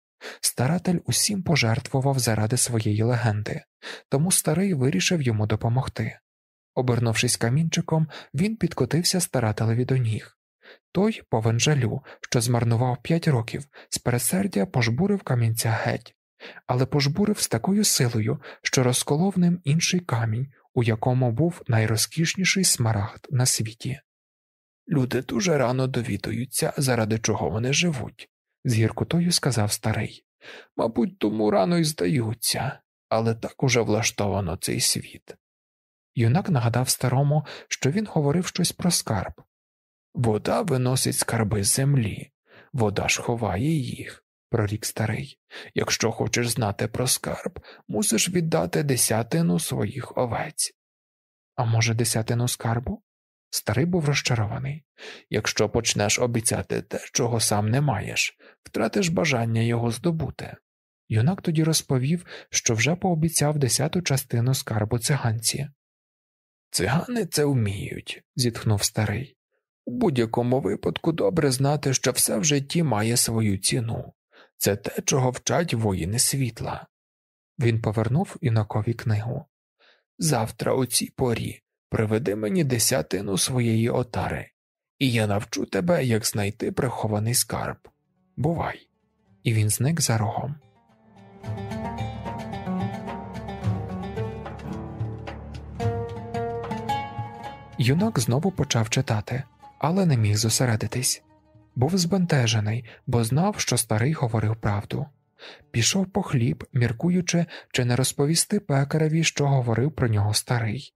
Старатель усім пожертвував заради своєї легенди, тому старий вирішив йому допомогти. Обернувшись камінчиком, він підкотився старателеві до ніг. Той, по венжалю, що змарнував п'ять років, з пересердя пожбурив камінця геть, але пожбурив з такою силою, що розколов ним інший камінь, у якому був найрозкішніший смарагд на світі. Люди дуже рано довідуються, заради чого вони живуть, з гіркотою сказав старий. Мабуть, тому рано й здаються, але так уже влаштовано цей світ. Юнак нагадав старому, що він говорив щось про скарб. Вода виносить скарби з землі, вода ж ховає їх, прорік старий. Якщо хочеш знати про скарб, мусиш віддати десятину своїх овець. А може, десятину скарбу? Старий був розчарований якщо почнеш обіцяти те, чого сам не маєш, втратиш бажання його здобути. Юнак тоді розповів, що вже пообіцяв десяту частину скарбу циганці. Цигани це вміють, зітхнув старий. У будь-якому випадку добре знати, що все в житті має свою ціну це те, чого вчать воїни світла. Він повернув юнакові книгу. Завтра, у цій порі, приведи мені десятину своєї отари, і я навчу тебе, як знайти прихований скарб. Бувай! І він зник за рогом. Юнак знову почав читати, але не міг зосередитись. Був збентежений, бо знав, що старий говорив правду. Пішов по хліб, міркуючи, чи не розповісти пекареві, що говорив про нього старий.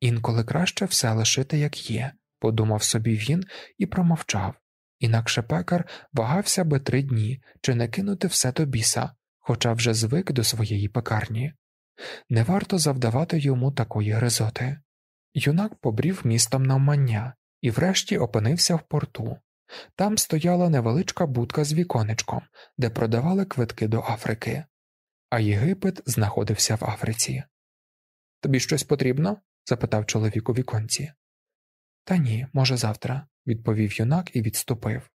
Інколи краще все лишити, як є, подумав собі він і промовчав, інакше пекар вагався би три дні чи не кинути все до біса, хоча вже звик до своєї пекарні. Не варто завдавати йому такої гризоти. Юнак побрів містом навмання і врешті опинився в порту. Там стояла невеличка будка з віконечком, де продавали квитки до Африки, а Єгипет знаходився в Африці. Тобі щось потрібно? запитав чоловік у віконці. Та ні, може, завтра, відповів юнак і відступив.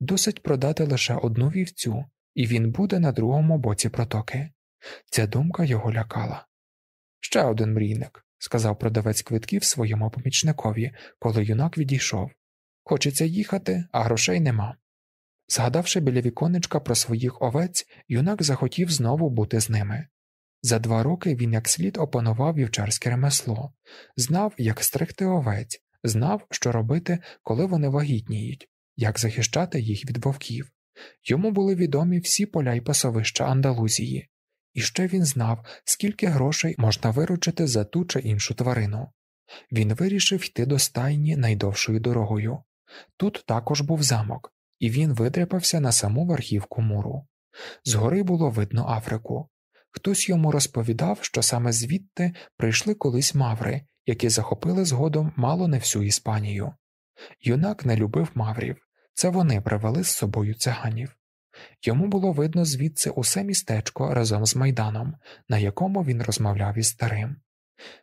Досить продати лише одну вівцю, і він буде на другому боці протоки. Ця думка його лякала. Ще один мрійник, сказав продавець квитків своєму помічникові, коли юнак відійшов. Хочеться їхати, а грошей нема. Згадавши біля віконечка про своїх овець, юнак захотів знову бути з ними. За два роки він як слід опанував вівчарське ремесло, знав, як стригти овець, знав, що робити, коли вони вагітніють, як захищати їх від вовків. Йому були відомі всі поля й пасовища Андалузії, і ще він знав, скільки грошей можна виручити за ту чи іншу тварину. Він вирішив йти до стайні найдовшою дорогою. Тут також був замок, і він видряпався на саму верхівку муру. Згори було видно Африку. Хтось йому розповідав, що саме звідти прийшли колись маври, які захопили згодом мало не всю Іспанію. Юнак не любив маврів, це вони привели з собою циганів. Йому було видно звідси усе містечко разом з майданом, на якому він розмовляв із старим.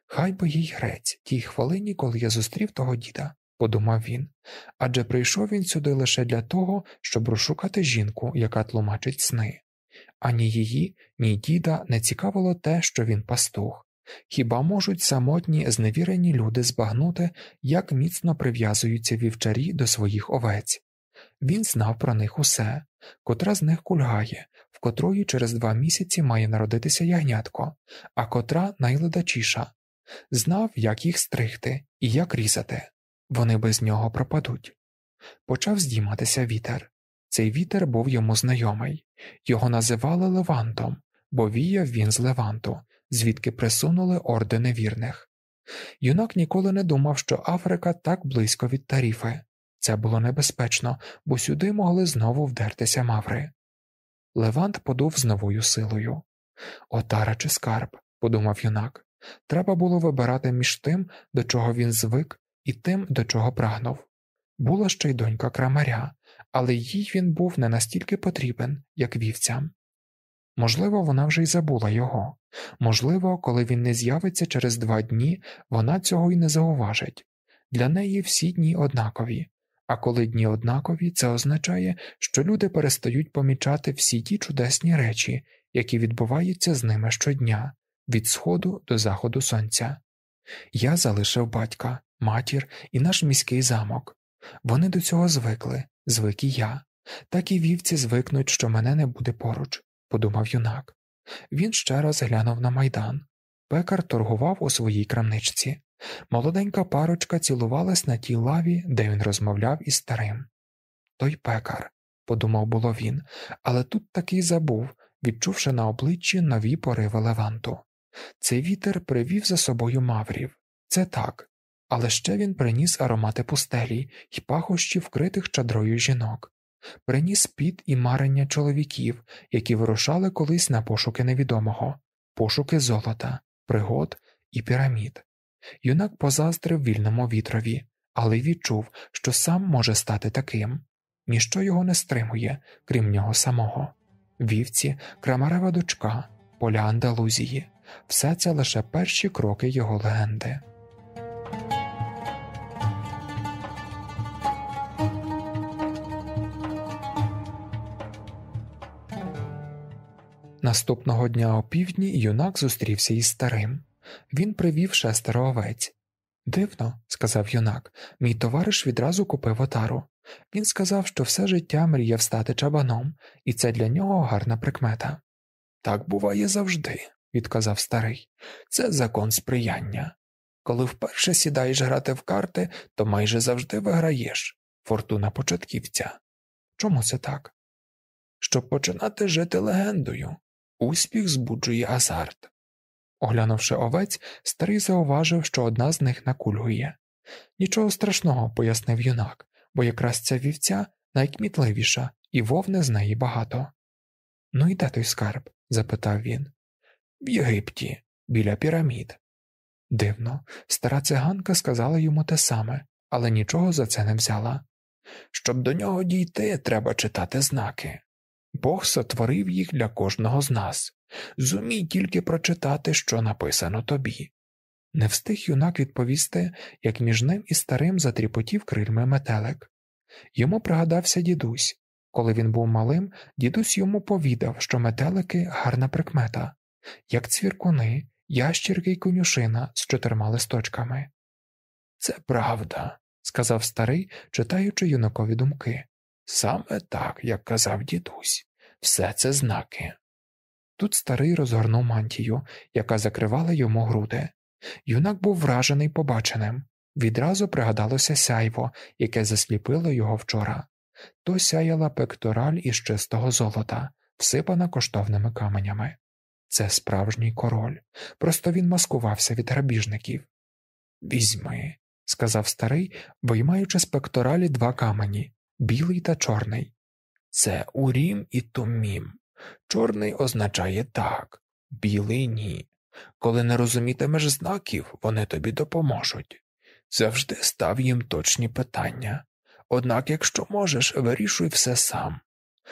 Хай би їй грець тій хвилині, коли я зустрів того діда, подумав він, адже прийшов він сюди лише для того, щоб розшукати жінку, яка тлумачить сни. Ані її, ні діда не цікавило те, що він пастух. Хіба можуть самотні зневірені люди збагнути, як міцно прив'язуються вівчарі до своїх овець? Він знав про них усе, котра з них кульгає, в котрої через два місяці має народитися ягнятко, а котра найледачіша, знав, як їх стригти і як різати. Вони без нього пропадуть. Почав здійматися вітер. Цей вітер був йому знайомий, його називали Левантом, бо віяв він з Леванту, звідки присунули ордени вірних. Юнак ніколи не думав, що Африка так близько від таріфи. Це було небезпечно, бо сюди могли знову вдертися маври. Левант подув з новою силою. Отара чи скарб, подумав юнак. Треба було вибирати між тим, до чого він звик, і тим, до чого прагнув. Була ще й донька крамаря, але їй він був не настільки потрібен, як вівцям. Можливо, вона вже й забула його, можливо, коли він не з'явиться через два дні, вона цього й не зауважить для неї всі дні однакові, а коли дні однакові, це означає, що люди перестають помічати всі ті чудесні речі, які відбуваються з ними щодня від сходу до заходу сонця. Я залишив батька, матір і наш міський замок. Вони до цього звикли, Звик і я, так і вівці звикнуть, що мене не буде поруч, подумав юнак. Він ще раз глянув на майдан. Пекар торгував у своїй крамничці. Молоденька парочка цілувалась на тій лаві, де він розмовляв із старим. Той пекар, подумав було він, але тут такий забув, відчувши на обличчі нові пориви Леванту. Цей вітер привів за собою маврів. Це так, але ще він приніс аромати пустелі й пахощі вкритих чадрою жінок, приніс піт і марення чоловіків, які вирушали колись на пошуки невідомого, пошуки золота, пригод і пірамід. Юнак позаздрив вільному вітрові, але відчув, що сам може стати таким. Ніщо його не стримує, крім нього самого. Вівці, крамарева дочка, поля Андалузії все це лише перші кроки його легенди. Наступного дня опівдні юнак зустрівся із старим. Він привів шестеро овець. Дивно, сказав юнак, мій товариш відразу купив отару. Він сказав, що все життя мріяв стати чабаном, і це для нього гарна прикмета. Так буває завжди, відказав старий, це закон сприяння. Коли вперше сідаєш грати в карти, то майже завжди виграєш фортуна початківця. Чому це так? Щоб починати жити легендою, Успіх збуджує азарт. Оглянувши овець, старий зауважив, що одна з них накульгує. Нічого страшного, пояснив юнак, бо якраз ця вівця найкмітливіша, і вовне з неї багато. Ну і де той скарб? запитав він. В Єгипті, біля пірамід. Дивно, стара циганка сказала йому те саме, але нічого за це не взяла. Щоб до нього дійти, треба читати знаки. Бог сотворив їх для кожного з нас. Зумій тільки прочитати, що написано тобі. Не встиг юнак відповісти, як між ним і старим затріпотів крильми метелик. Йому пригадався дідусь. Коли він був малим, дідусь йому повідав, що метелики гарна прикмета, як цвіркуни, ящірки й конюшина з чотирма листочками. Це правда, сказав старий, читаючи юнакові думки. Саме так, як казав дідусь, все це знаки. Тут старий розгорнув мантію, яка закривала йому груди. Юнак був вражений побаченим. Відразу пригадалося сяйво, яке засліпило його вчора. То сяяла пектораль із чистого золота, всипана коштовними каменями. Це справжній король, просто він маскувався від грабіжників. Візьми, сказав старий, виймаючи з пекторалі два камені, білий та чорний. Це урім і томім. Чорний означає так, білий ні. Коли не розумітимеш знаків, вони тобі допоможуть. Завжди став їм точні питання. Однак, якщо можеш, вирішуй все сам.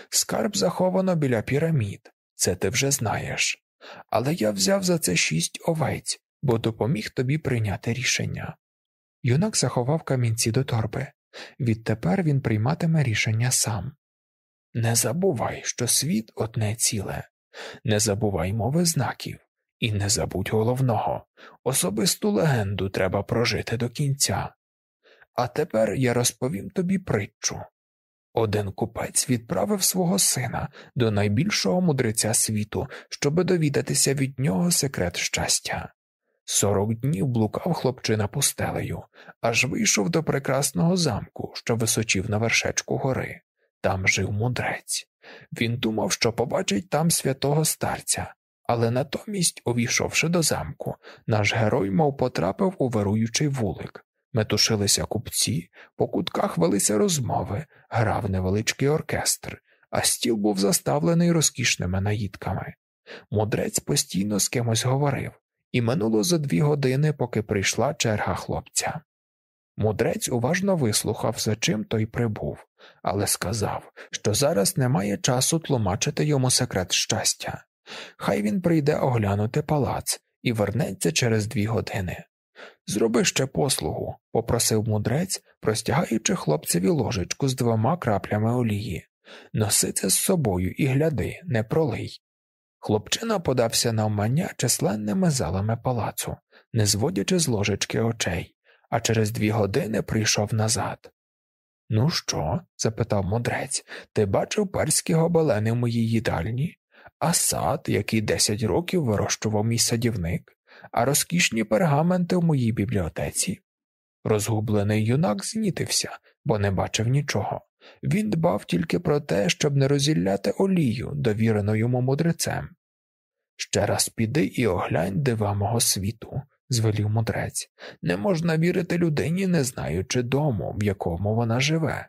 Скарб заховано біля пірамід, це ти вже знаєш. Але я взяв за це шість овець, бо допоміг тобі прийняти рішення. Юнак заховав камінці до торби. Відтепер він прийматиме рішення сам. Не забувай, що світ одне ціле, не забувай мови знаків, і не забудь головного особисту легенду треба прожити до кінця. А тепер я розповім тобі притчу. Один купець відправив свого сина до найбільшого мудреця світу, щоби довідатися від нього секрет щастя. Сорок днів блукав хлопчина пустелею, аж вийшов до прекрасного замку, що височів на вершечку гори. Там жив мудрець. Він думав, що побачить там святого старця, але натомість, увійшовши до замку, наш герой мов потрапив у вируючий вулик. Метушилися купці, по кутках велися розмови, грав невеличкий оркестр, а стіл був заставлений розкішними наїдками. Мудрець постійно з кимось говорив і минуло за дві години, поки прийшла черга хлопця. Мудрець уважно вислухав, за чим той прибув, але сказав, що зараз немає часу тлумачити йому секрет щастя. Хай він прийде оглянути палац і вернеться через дві години. Зроби ще послугу, попросив мудрець, простягаючи хлопцеві ложечку з двома краплями олії. Носи це з собою і гляди, не пролий. Хлопчина подався на вмання численними залами палацу, не зводячи з ложечки очей, а через дві години прийшов назад. Ну що? запитав мудрець, ти бачив перські гобелени в моїй їдальні, а сад, який десять років вирощував мій садівник, а розкішні пергаменти в моїй бібліотеці. Розгублений юнак знітився, бо не бачив нічого. Він дбав тільки про те, щоб не розілляти олію, довірену йому мудрецем. Ще раз піди і оглянь дива мого світу, звелів мудрець. Не можна вірити людині, не знаючи дому, в якому вона живе.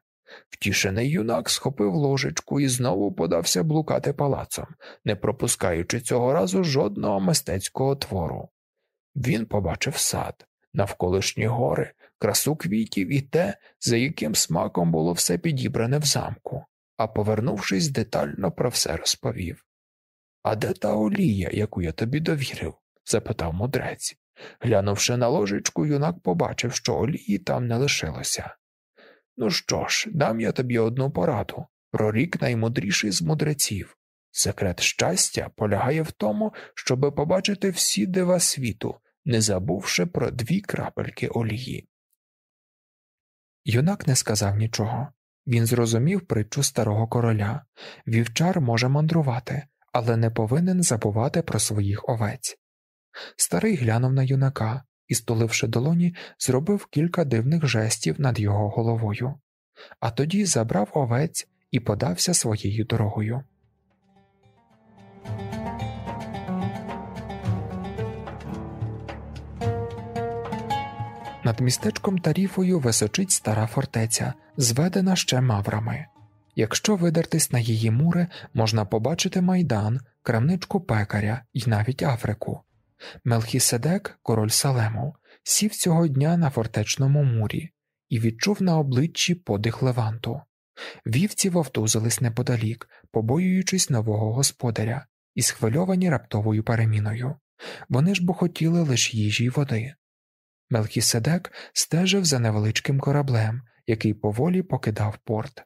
Втішений юнак схопив ложечку і знову подався блукати палацом, не пропускаючи цього разу жодного мистецького твору. Він побачив сад, навколишні гори, красу квітів і те, за яким смаком було все підібране в замку, а повернувшись, детально про все розповів. А де та олія, яку я тобі довірив? запитав мудрець. Глянувши на ложечку, юнак побачив, що олії там не лишилося. Ну що ж, дам я тобі одну пораду прорік наймудріший з мудреців. Секрет щастя полягає в тому, щоби побачити всі дива світу, не забувши про дві крапельки олії. Юнак не сказав нічого. Він зрозумів притчу старого короля вівчар може мандрувати, але не повинен забувати про своїх овець. Старий глянув на юнака і, стуливши долоні, зробив кілька дивних жестів над його головою, а тоді забрав овець і подався своєю дорогою. Над містечком Таріфою височить стара фортеця, зведена ще маврами. Якщо видертись на її мури, можна побачити майдан, крамничку пекаря і навіть Африку. Мелхіседек, король Салему, сів цього дня на фортечному мурі і відчув на обличчі подих Леванту. Вівці вовтузились неподалік, побоюючись нового господаря і схвильовані раптовою переміною. Вони ж бо хотіли лише їжі й води. Мелхіседек стежив за невеличким кораблем, який поволі покидав порт.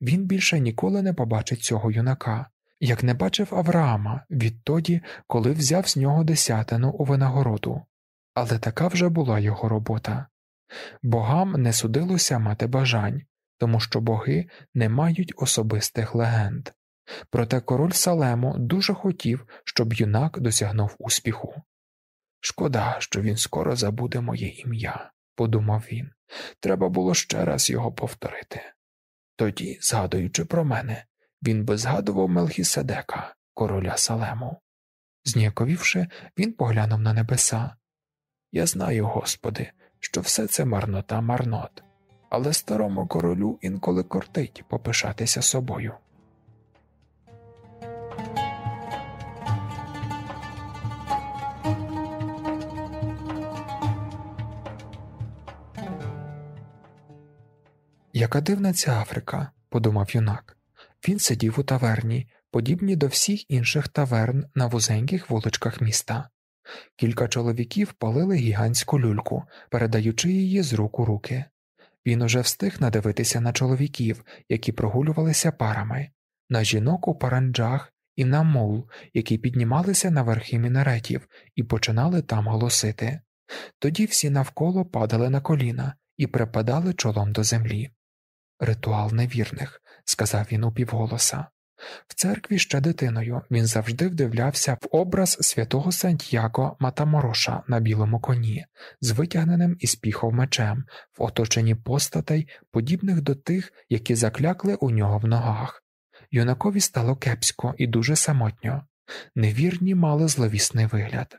Він більше ніколи не побачить цього юнака, як не бачив Авраама відтоді, коли взяв з нього десятину у винагороду. Але така вже була його робота. Богам не судилося мати бажань, тому що боги не мають особистих легенд. Проте король Салемо дуже хотів, щоб юнак досягнув успіху. Шкода, що він скоро забуде моє ім'я, подумав він. Треба було ще раз його повторити. Тоді, згадуючи про мене, він би згадував Мелхіседека, короля Салему. Зніяковівши, він поглянув на небеса. Я знаю, Господи, що все це марнота марнот, але старому королю інколи кортить попишатися собою. Яка дивна ця Африка, подумав юнак. Він сидів у таверні, подібній до всіх інших таверн на вузеньких вуличках міста. Кілька чоловіків палили гігантську люльку, передаючи її з рук у руки. Він уже встиг надивитися на чоловіків, які прогулювалися парами, на жінок у паранджах і на мул, які піднімалися на верхи мінаретів і починали там голосити. Тоді всі навколо падали на коліна і припадали чолом до землі. Ритуал невірних, сказав він упівголоса. В церкві ще дитиною він завжди вдивлявся в образ святого Сантьяго Матамороша на білому коні, з витягненим із піхов мечем, в оточенні постатей, подібних до тих, які заклякли у нього в ногах. Юнакові стало кепсько і дуже самотньо. Невірні мали зловісний вигляд.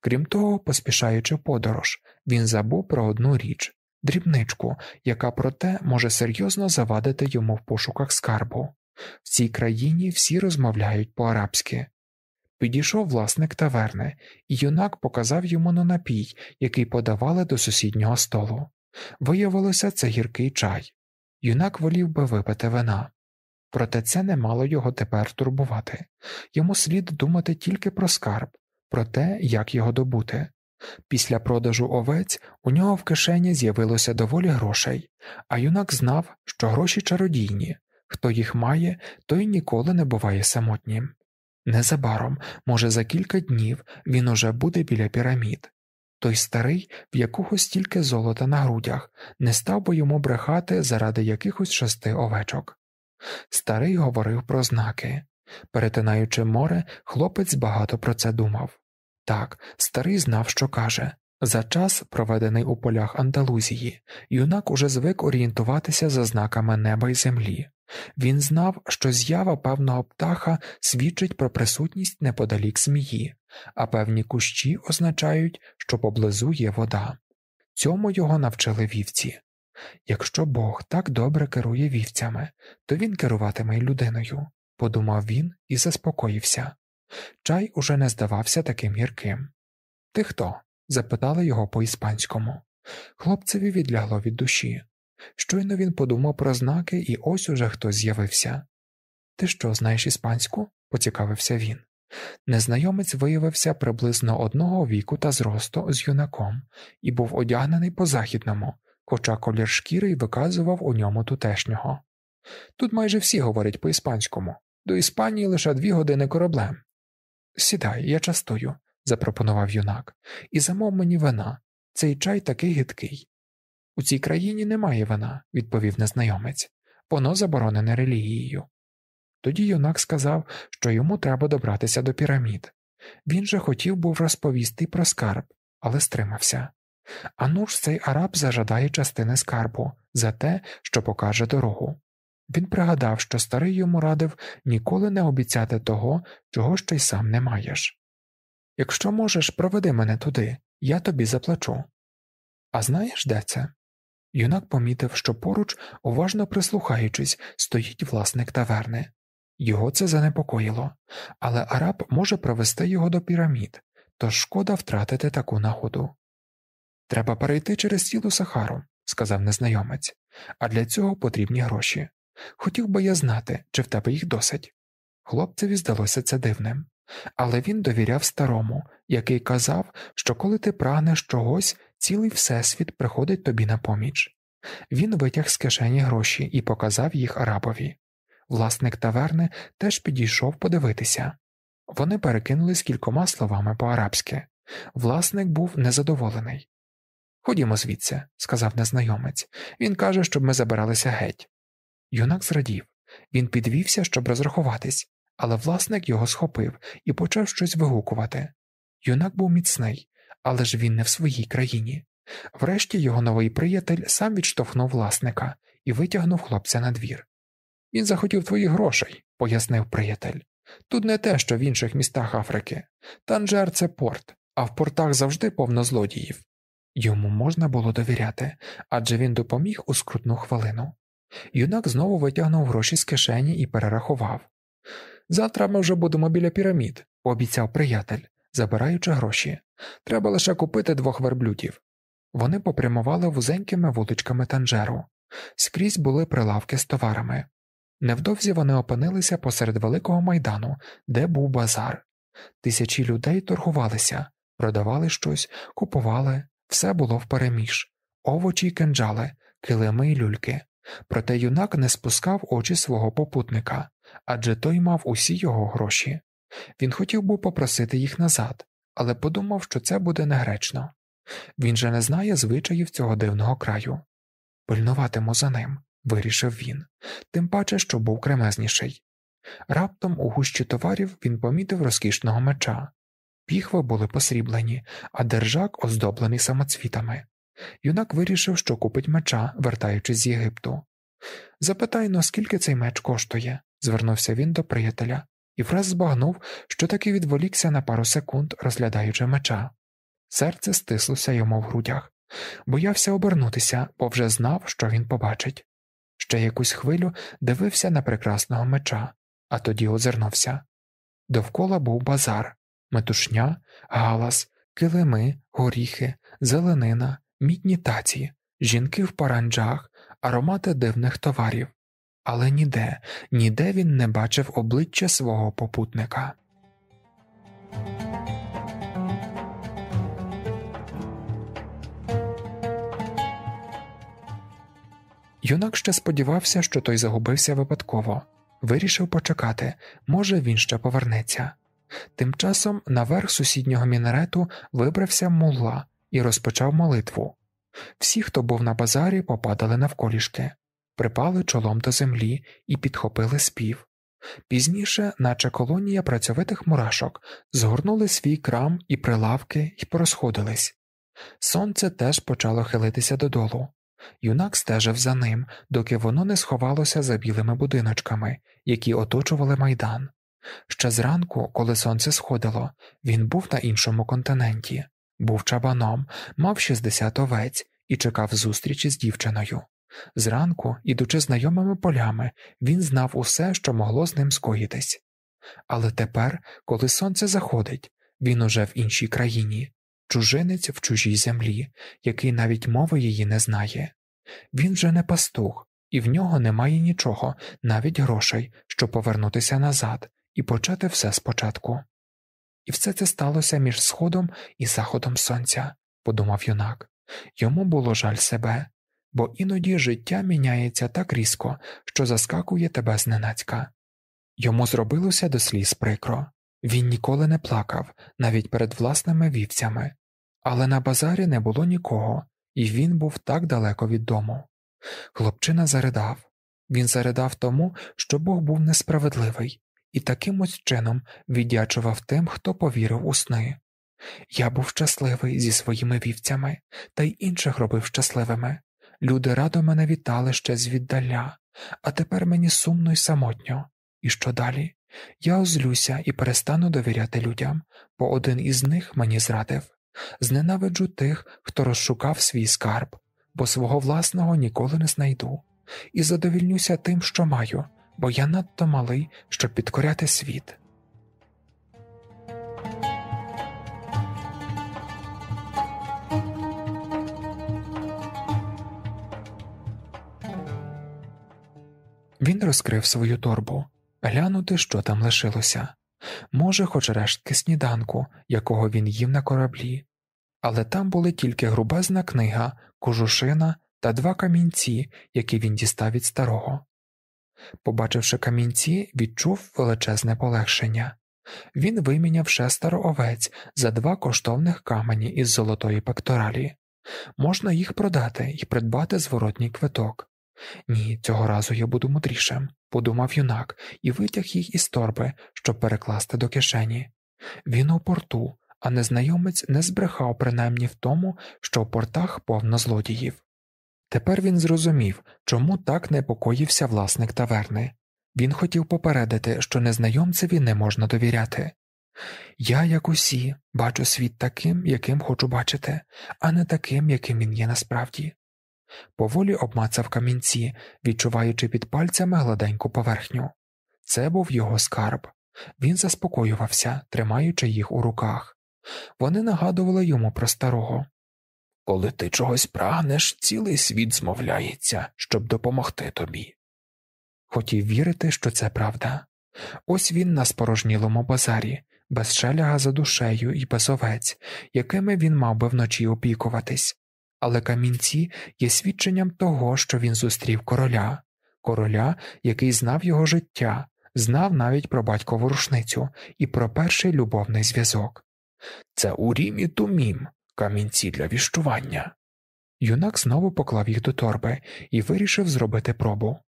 Крім того, поспішаючи подорож, він забув про одну річ дрібничку, яка проте може серйозно завадити йому в пошуках скарбу. В цій країні всі розмовляють по арабськи. Підійшов власник таверни, і юнак показав йому на напій, який подавали до сусіднього столу. Виявилося, це гіркий чай. Юнак волів би випити вина. Проте це не мало його тепер турбувати йому слід думати тільки про скарб, про те, як його добути, Після продажу овець у нього в кишені з'явилося доволі грошей, а юнак знав, що гроші чародійні хто їх має, той ніколи не буває самотнім. Незабаром, може, за кілька днів він уже буде біля пірамід. Той старий, в якого стільки золота на грудях, не став би йому брехати заради якихось шести овечок. Старий говорив про знаки. Перетинаючи море, хлопець багато про це думав. Так, старий знав, що каже. За час, проведений у полях Андалузії, юнак уже звик орієнтуватися за знаками неба і землі. Він знав, що з'ява певного птаха свідчить про присутність неподалік змії, а певні кущі означають, що поблизу є вода. Цьому його навчили вівці. Якщо Бог так добре керує вівцями, то він керуватиме й людиною, подумав він і заспокоївся. Чай уже не здавався таким гірким. Ти хто? запитали його по іспанському. Хлопцеві відлягло від душі. Щойно він подумав про знаки, і ось уже хтось з'явився. Ти що, знаєш іспанську? поцікавився він. Незнайомець виявився приблизно одного віку та зросту з юнаком і був одягнений по західному, хоча колір шкіри й виказував у ньому тутешнього. Тут майже всі говорять по іспанському, до Іспанії лише дві години кораблем. Сідай, я частую, запропонував юнак, і замов мені вина. Цей чай такий гидкий. У цій країні немає вина, відповів незнайомець, воно заборонене релігією. Тоді юнак сказав, що йому треба добратися до пірамід. Він же хотів був розповісти про скарб, але стримався. Ану ж цей араб зажадає частини скарбу за те, що покаже дорогу. Він пригадав, що старий йому радив ніколи не обіцяти того, чого ще й сам не маєш. Якщо можеш, проведи мене туди, я тобі заплачу. А знаєш, де це? Юнак помітив, що поруч, уважно прислухаючись, стоїть власник таверни. Його це занепокоїло, але араб може провести його до пірамід, тож шкода втратити таку нагоду. Треба перейти через цілу Сахару, сказав незнайомець, а для цього потрібні гроші. Хотів би я знати, чи в тебе їх досить. Хлопцеві здалося це дивним, але він довіряв старому, який казав, що коли ти прагнеш чогось, цілий всесвіт приходить тобі на поміч. Він витяг з кишені гроші і показав їх арабові. Власник таверни теж підійшов подивитися. Вони перекинулись кількома словами по арабськи. Власник був незадоволений. Ходімо звідси, сказав незнайомець. Він каже, щоб ми забиралися геть. Юнак зрадів. Він підвівся, щоб розрахуватись, але власник його схопив і почав щось вигукувати. Юнак був міцний, але ж він не в своїй країні. Врешті його новий приятель сам відштовхнув власника і витягнув хлопця на двір. Він захотів твоїх грошей, пояснив приятель. Тут не те, що в інших містах Африки. Танжер це порт, а в портах завжди повно злодіїв. Йому можна було довіряти адже він допоміг у скрутну хвилину. Юнак знову витягнув гроші з кишені і перерахував. Завтра ми вже будемо біля пірамід, пообіцяв приятель, забираючи гроші. Треба лише купити двох верблюдів. Вони попрямували вузенькими вуличками танжеру, скрізь були прилавки з товарами. Невдовзі вони опинилися посеред великого майдану, де був базар. Тисячі людей торгувалися, продавали щось, купували, все було впереміж овочі й кинджали, килими й люльки. Проте юнак не спускав очі свого попутника адже той мав усі його гроші. Він хотів би попросити їх назад, але подумав, що це буде негречно він же не знає звичаїв цього дивного краю. Пильнуватиму за ним, вирішив він, тим паче, що був кремезніший. Раптом у гущі товарів він помітив розкішного меча. Піхви були посріблені, а держак оздоблений самоцвітами. Юнак вирішив, що купить меча, вертаючись з Єгипту. Запитай но ну, скільки цей меч коштує, звернувся він до приятеля і враз збагнув, що таки відволікся на пару секунд, розглядаючи меча. Серце стислося йому в грудях, боявся обернутися, бо вже знав, що він побачить. Ще якусь хвилю дивився на прекрасного меча, а тоді озирнувся. Довкола був базар метушня, галас, килими, горіхи, зеленина, мідні таці, жінки в паранджах, аромати дивних товарів, але ніде, ніде він не бачив обличчя свого попутника. Юнак ще сподівався, що той загубився випадково, вирішив почекати, може, він ще повернеться. Тим часом наверх сусіднього мінерету вибрався мулла і розпочав молитву. Всі, хто був на базарі, попадали навколішки, припали чолом до землі і підхопили спів. Пізніше, наче колонія працьовитих мурашок, згорнули свій крам і прилавки і порозходились. Сонце теж почало хилитися додолу. Юнак стежив за ним, доки воно не сховалося за білими будиночками, які оточували майдан. Ще зранку, коли сонце сходило, він був на іншому континенті. Був чабаном, мав 60 овець і чекав зустрічі з дівчиною. Зранку, ідучи знайомими полями, він знав усе, що могло з ним скоїтись. Але тепер, коли сонце заходить, він уже в іншій країні, чужинець в чужій землі, який навіть мови її не знає. Він вже не пастух, і в нього немає нічого, навіть грошей, щоб повернутися назад і почати все спочатку. І все це сталося між сходом і заходом сонця, подумав юнак. Йому було жаль себе, бо іноді життя міняється так різко, що заскакує тебе зненацька. Йому зробилося до сліз прикро. Він ніколи не плакав, навіть перед власними вівцями, але на базарі не було нікого, і він був так далеко від дому. Хлопчина заридав він заридав тому, що Бог був несправедливий, і таким ось чином віддячував тим, хто повірив у сни. Я був щасливий зі своїми вівцями та й інших робив щасливими. Люди радо мене вітали ще звіддаля, а тепер мені сумно й самотньо. І що далі? Я озлюся і перестану довіряти людям, бо один із них мені зрадив. Зненавиджу тих, хто розшукав свій скарб, бо свого власного ніколи не знайду, і задовільнюся тим, що маю бо я надто малий, щоб підкоряти світ. Він розкрив свою торбу глянути, що там лишилося, може, хоч рештки сніданку, якого він їв на кораблі, але там були тільки грубезна книга, кожушина та два камінці, які він дістав від старого. Побачивши камінці, відчув величезне полегшення. Він виміняв шестеро овець за два коштовних камені із золотої пекторалі. Можна їх продати і придбати зворотній квиток. Ні, цього разу я буду мудрішим, подумав юнак і витяг їх із торби, щоб перекласти до кишені. Він у порту, а незнайомець не збрехав принаймні в тому, що в портах повно злодіїв. Тепер він зрозумів, чому так непокоївся власник таверни. Він хотів попередити, що незнайомцеві не можна довіряти. Я, як усі, бачу світ таким, яким хочу бачити, а не таким, яким він є насправді. Поволі обмацав камінці, відчуваючи під пальцями гладеньку поверхню. Це був його скарб. Він заспокоювався, тримаючи їх у руках. Вони нагадували йому про старого, коли ти чогось прагнеш, цілий світ змовляється, щоб допомогти тобі. Хотів вірити, що це правда. Ось він на спорожнілому базарі, без шеляга за душею і без овець, якими він мав би вночі опікуватись, але камінці є свідченням того, що він зустрів короля, короля, який знав його життя, знав навіть про батькову рушницю і про перший любовний зв'язок. Це урім і тумім камінці для віщування. Юнак знову поклав їх до торби і вирішив зробити пробу.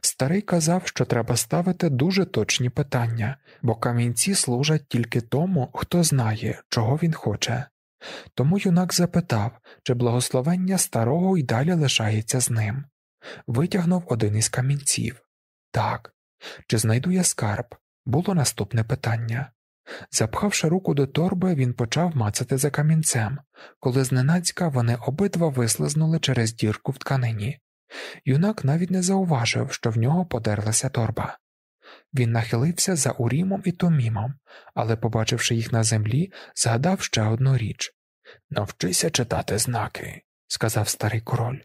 Старий казав, що треба ставити дуже точні питання, бо камінці служать тільки тому, хто знає, чого він хоче. Тому юнак запитав, чи благословення старого й далі лишається з ним. Витягнув один із камінців. Так, чи знайду я скарб? Було наступне питання. Запхавши руку до торби, він почав мацати за камінцем, коли зненацька вони обидва вислизнули через дірку в тканині. Юнак навіть не зауважив, що в нього подерлася торба. Він нахилився за Урімом і Томімом, але, побачивши їх на землі, згадав ще одну річ навчися читати знаки, сказав старий король.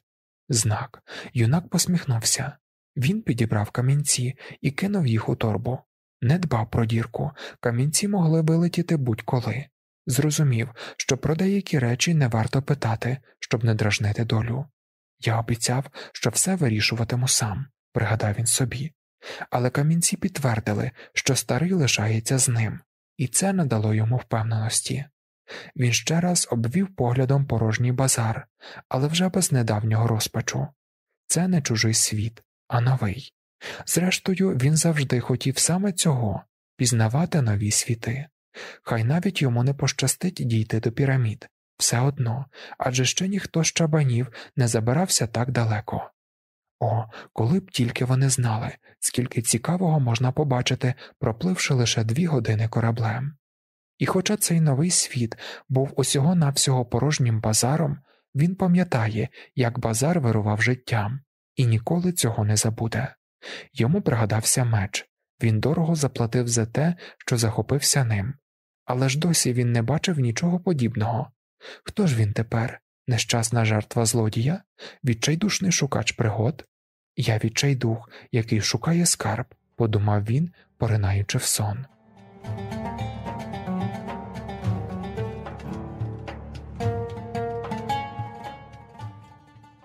Знак. Юнак посміхнувся. Він підібрав камінці і кинув їх у торбу. Не дбав про дірку, камінці могли вилетіти будь-коли. Зрозумів, що про деякі речі не варто питати, щоб не дражнити долю. Я обіцяв, що все вирішуватиму сам, пригадав він собі, але камінці підтвердили, що старий лишається з ним, і це надало йому впевненості. Він ще раз обвів поглядом порожній базар, але вже без недавнього розпачу це не чужий світ, а новий. Зрештою, він завжди хотів саме цього пізнавати нові світи, хай навіть йому не пощастить дійти до пірамід все одно, адже ще ніхто з чабанів не забирався так далеко. О, коли б тільки вони знали, скільки цікавого можна побачити, пропливши лише дві години кораблем. І хоча цей новий світ був усього навсього порожнім базаром, він пам'ятає, як базар вирував життям, і ніколи цього не забуде. Йому пригадався меч він дорого заплатив за те, що захопився ним, але ж досі він не бачив нічого подібного. Хто ж він тепер? Нещасна жертва злодія, відчайдушний шукач пригод? Я відчайдух, який шукає скарб, подумав він, поринаючи в сон.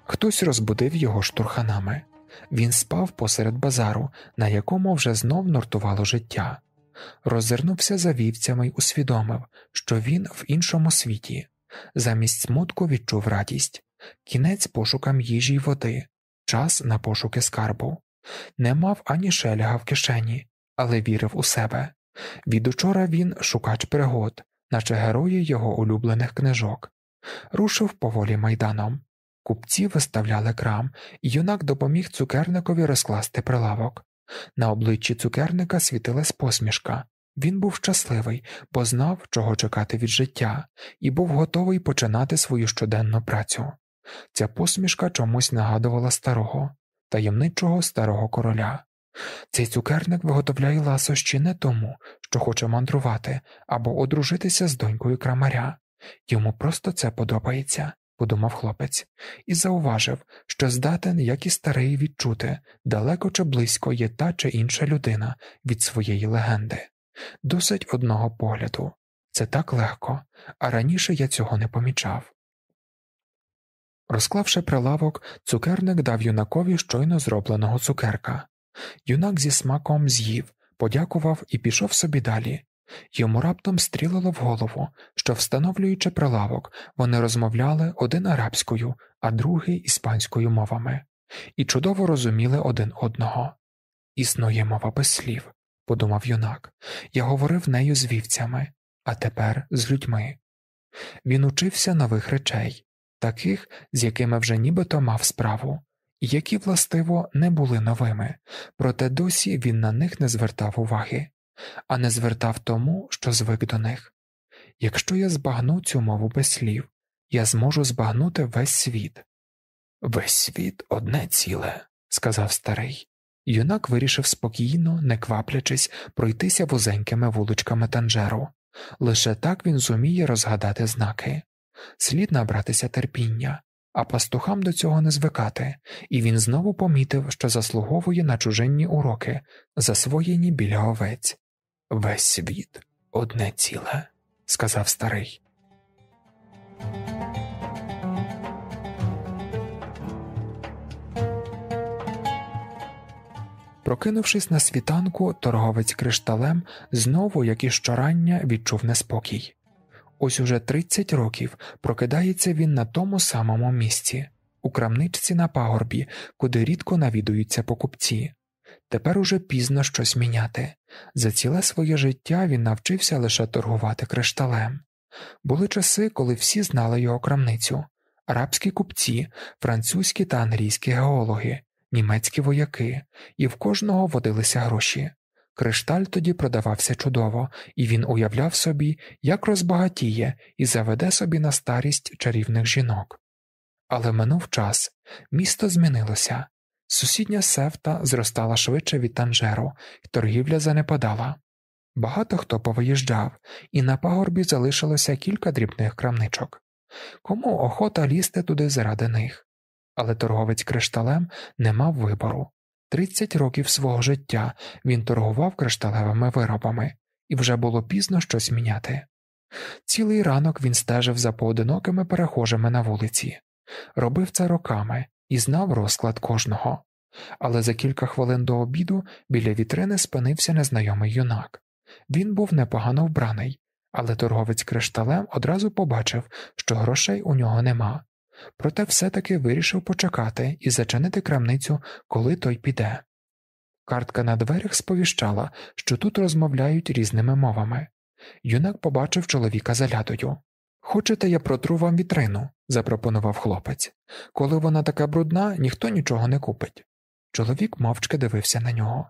Хтось розбудив його штурханами. Він спав посеред базару, на якому вже знов нортувало життя. Роззирнувся за вівцями й усвідомив, що він в іншому світі, замість смутку відчув радість, кінець пошукам їжі й води, час на пошуки скарбу. Не мав ані шеляга в кишені, але вірив у себе. Від учора він шукач пригод, наче герої його улюблених книжок, рушив поволі майданом. Купці виставляли крам, і юнак допоміг цукерникові розкласти прилавок. На обличчі цукерника світилась посмішка. Він був щасливий, бо знав, чого чекати від життя, і був готовий починати свою щоденну працю. Ця посмішка чомусь нагадувала старого, таємничого старого короля. Цей цукерник виготовляє ласощі не тому, що хоче мандрувати або одружитися з донькою крамаря йому просто це подобається подумав хлопець, і зауважив, що здатен, як і старий, відчути, далеко чи близько є та чи інша людина від своєї легенди. Досить одного погляду. Це так легко, а раніше я цього не помічав. Розклавши прилавок, цукерник дав юнакові щойно зробленого цукерка. Юнак зі смаком з'їв, подякував і пішов собі далі, Йому раптом стрілило в голову, що, встановлюючи прилавок, вони розмовляли один арабською, а другий іспанською мовами, і чудово розуміли один одного. Існує мова без слів, подумав юнак, я говорив нею з вівцями, а тепер з людьми. Він учився нових речей, таких, з якими вже нібито мав справу, і які, властиво, не були новими, проте досі він на них не звертав уваги а не звертав тому, що звик до них. Якщо я збагну цю мову без слів, я зможу збагнути весь світ. Весь світ одне ціле, сказав старий. Юнак вирішив спокійно, не кваплячись, пройтися вузенькими вуличками танжеру. Лише так він зуміє розгадати знаки. Слід набратися терпіння, а пастухам до цього не звикати, і він знову помітив, що заслуговує на чужинні уроки, засвоєні біля овець. Весь світ одне ціле, сказав старий. Прокинувшись на світанку, торговець кришталем знову, як і щорання, відчув неспокій. Ось уже 30 років прокидається він на тому самому місці, у крамничці на пагорбі, куди рідко навідуються покупці. Тепер уже пізно щось міняти. За ціле своє життя він навчився лише торгувати кришталем. Були часи, коли всі знали його крамницю арабські купці, французькі та англійські геологи, німецькі вояки, і в кожного водилися гроші. Кришталь тоді продавався чудово, і він уявляв собі, як розбагатіє і заведе собі на старість чарівних жінок. Але минув час, місто змінилося, Сусідня сефта зростала швидше від Танжеру, і торгівля занепадала. Багато хто повиїжджав, і на пагорбі залишилося кілька дрібних крамничок. Кому охота лізти туди заради них. Але торговець кришталем не мав вибору. Тридцять років свого життя він торгував кришталевими виробами, і вже було пізно щось міняти. Цілий ранок він стежив за поодинокими перехожими на вулиці, робив це роками, і знав розклад кожного, але за кілька хвилин до обіду біля вітрини спинився незнайомий юнак. Він був непогано вбраний, але торговець кришталем одразу побачив, що грошей у нього нема, проте все таки вирішив почекати і зачинити крамницю, коли той піде. Картка на дверях сповіщала, що тут розмовляють різними мовами. Юнак побачив чоловіка за лядою. Хочете, я протру вам вітрину, запропонував хлопець. Коли вона така брудна, ніхто нічого не купить. Чоловік мовчки дивився на нього.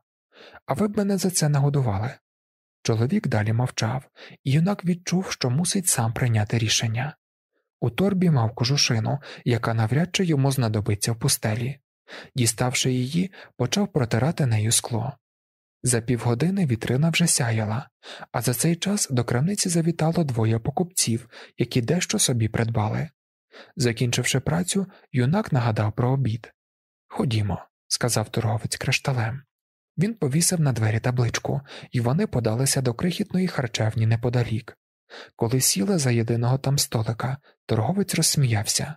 А ви б мене за це нагодували. Чоловік далі мовчав, і юнак відчув, що мусить сам прийняти рішення. У торбі мав кожушину, яка навряд чи йому знадобиться в пустелі. Діставши її, почав протирати нею скло. За півгодини вітрина вже сяяла, а за цей час до крамниці завітало двоє покупців, які дещо собі придбали. Закінчивши працю, юнак нагадав про обід. Ходімо, сказав торговець кришталем. Він повісив на двері табличку, і вони подалися до крихітної харчевні неподалік. Коли сіли за єдиного там столика, торговець розсміявся.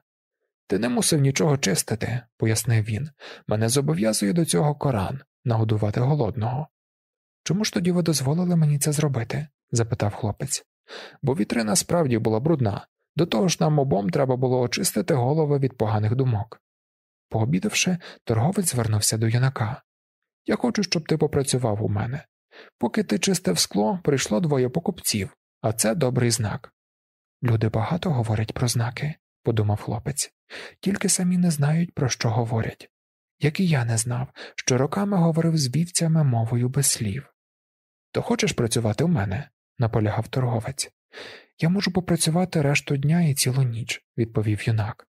Ти не мусив нічого чистити, пояснив він. Мене зобов'язує до цього Коран нагодувати голодного. Чому ж тоді ви дозволили мені це зробити? запитав хлопець. Бо вітрина справді була брудна, до того ж нам обом треба було очистити голови від поганих думок. Пообідавши, торговець звернувся до юнака. Я хочу, щоб ти попрацював у мене. Поки ти чистив скло, прийшло двоє покупців, а це добрий знак. Люди багато говорять про знаки, подумав хлопець, тільки самі не знають, про що говорять. Як і я не знав, що роками говорив з вівцями мовою без слів. То хочеш працювати у мене? наполягав торговець. Я можу попрацювати решту дня і цілу ніч, відповів юнак.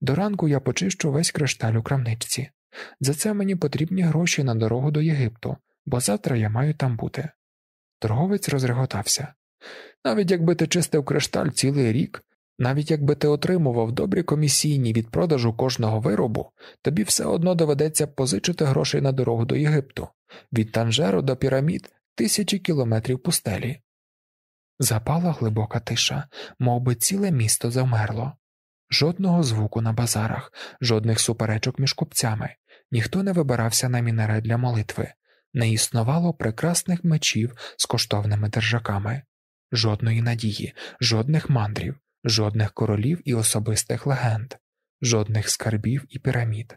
До ранку я почищу весь кришталь у крамничці. За це мені потрібні гроші на дорогу до Єгипту, бо завтра я маю там бути. Торговець розреготався. Навіть якби ти чистив кришталь цілий рік, навіть якби ти отримував добрі комісійні від продажу кожного виробу, тобі все одно доведеться позичити грошей на дорогу до Єгипту від Танжеру до пірамід тисячі кілометрів пустелі. Запала глибока тиша, мов би ціле місто завмерло. Жодного звуку на базарах, жодних суперечок між купцями, ніхто не вибирався на мінере для молитви, не існувало прекрасних мечів з коштовними держаками, жодної надії, жодних мандрів, жодних королів і особистих легенд, жодних скарбів і пірамід.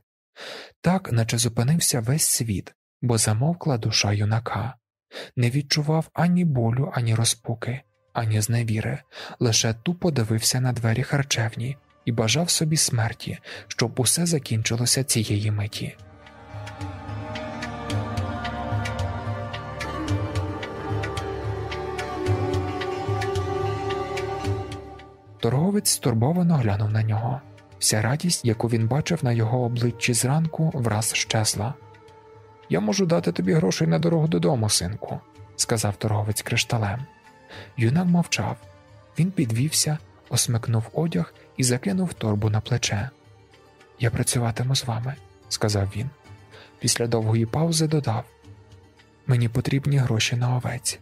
Так, наче зупинився весь світ, бо замовкла душа юнака не відчував ані болю, ані розпуки, ані зневіри, лише тупо дивився на двері харчевні і бажав собі смерті, щоб усе закінчилося цієї миті. Торговець стурбовано глянув на нього. Вся радість, яку він бачив на його обличчі зранку, враз щезла. Я можу дати тобі грошей на дорогу додому, синку, сказав торговець кришталем. Юнак мовчав. Він підвівся, осмикнув одяг і закинув торбу на плече. Я працюватиму з вами, сказав він. Після довгої паузи додав: Мені потрібні гроші на овець.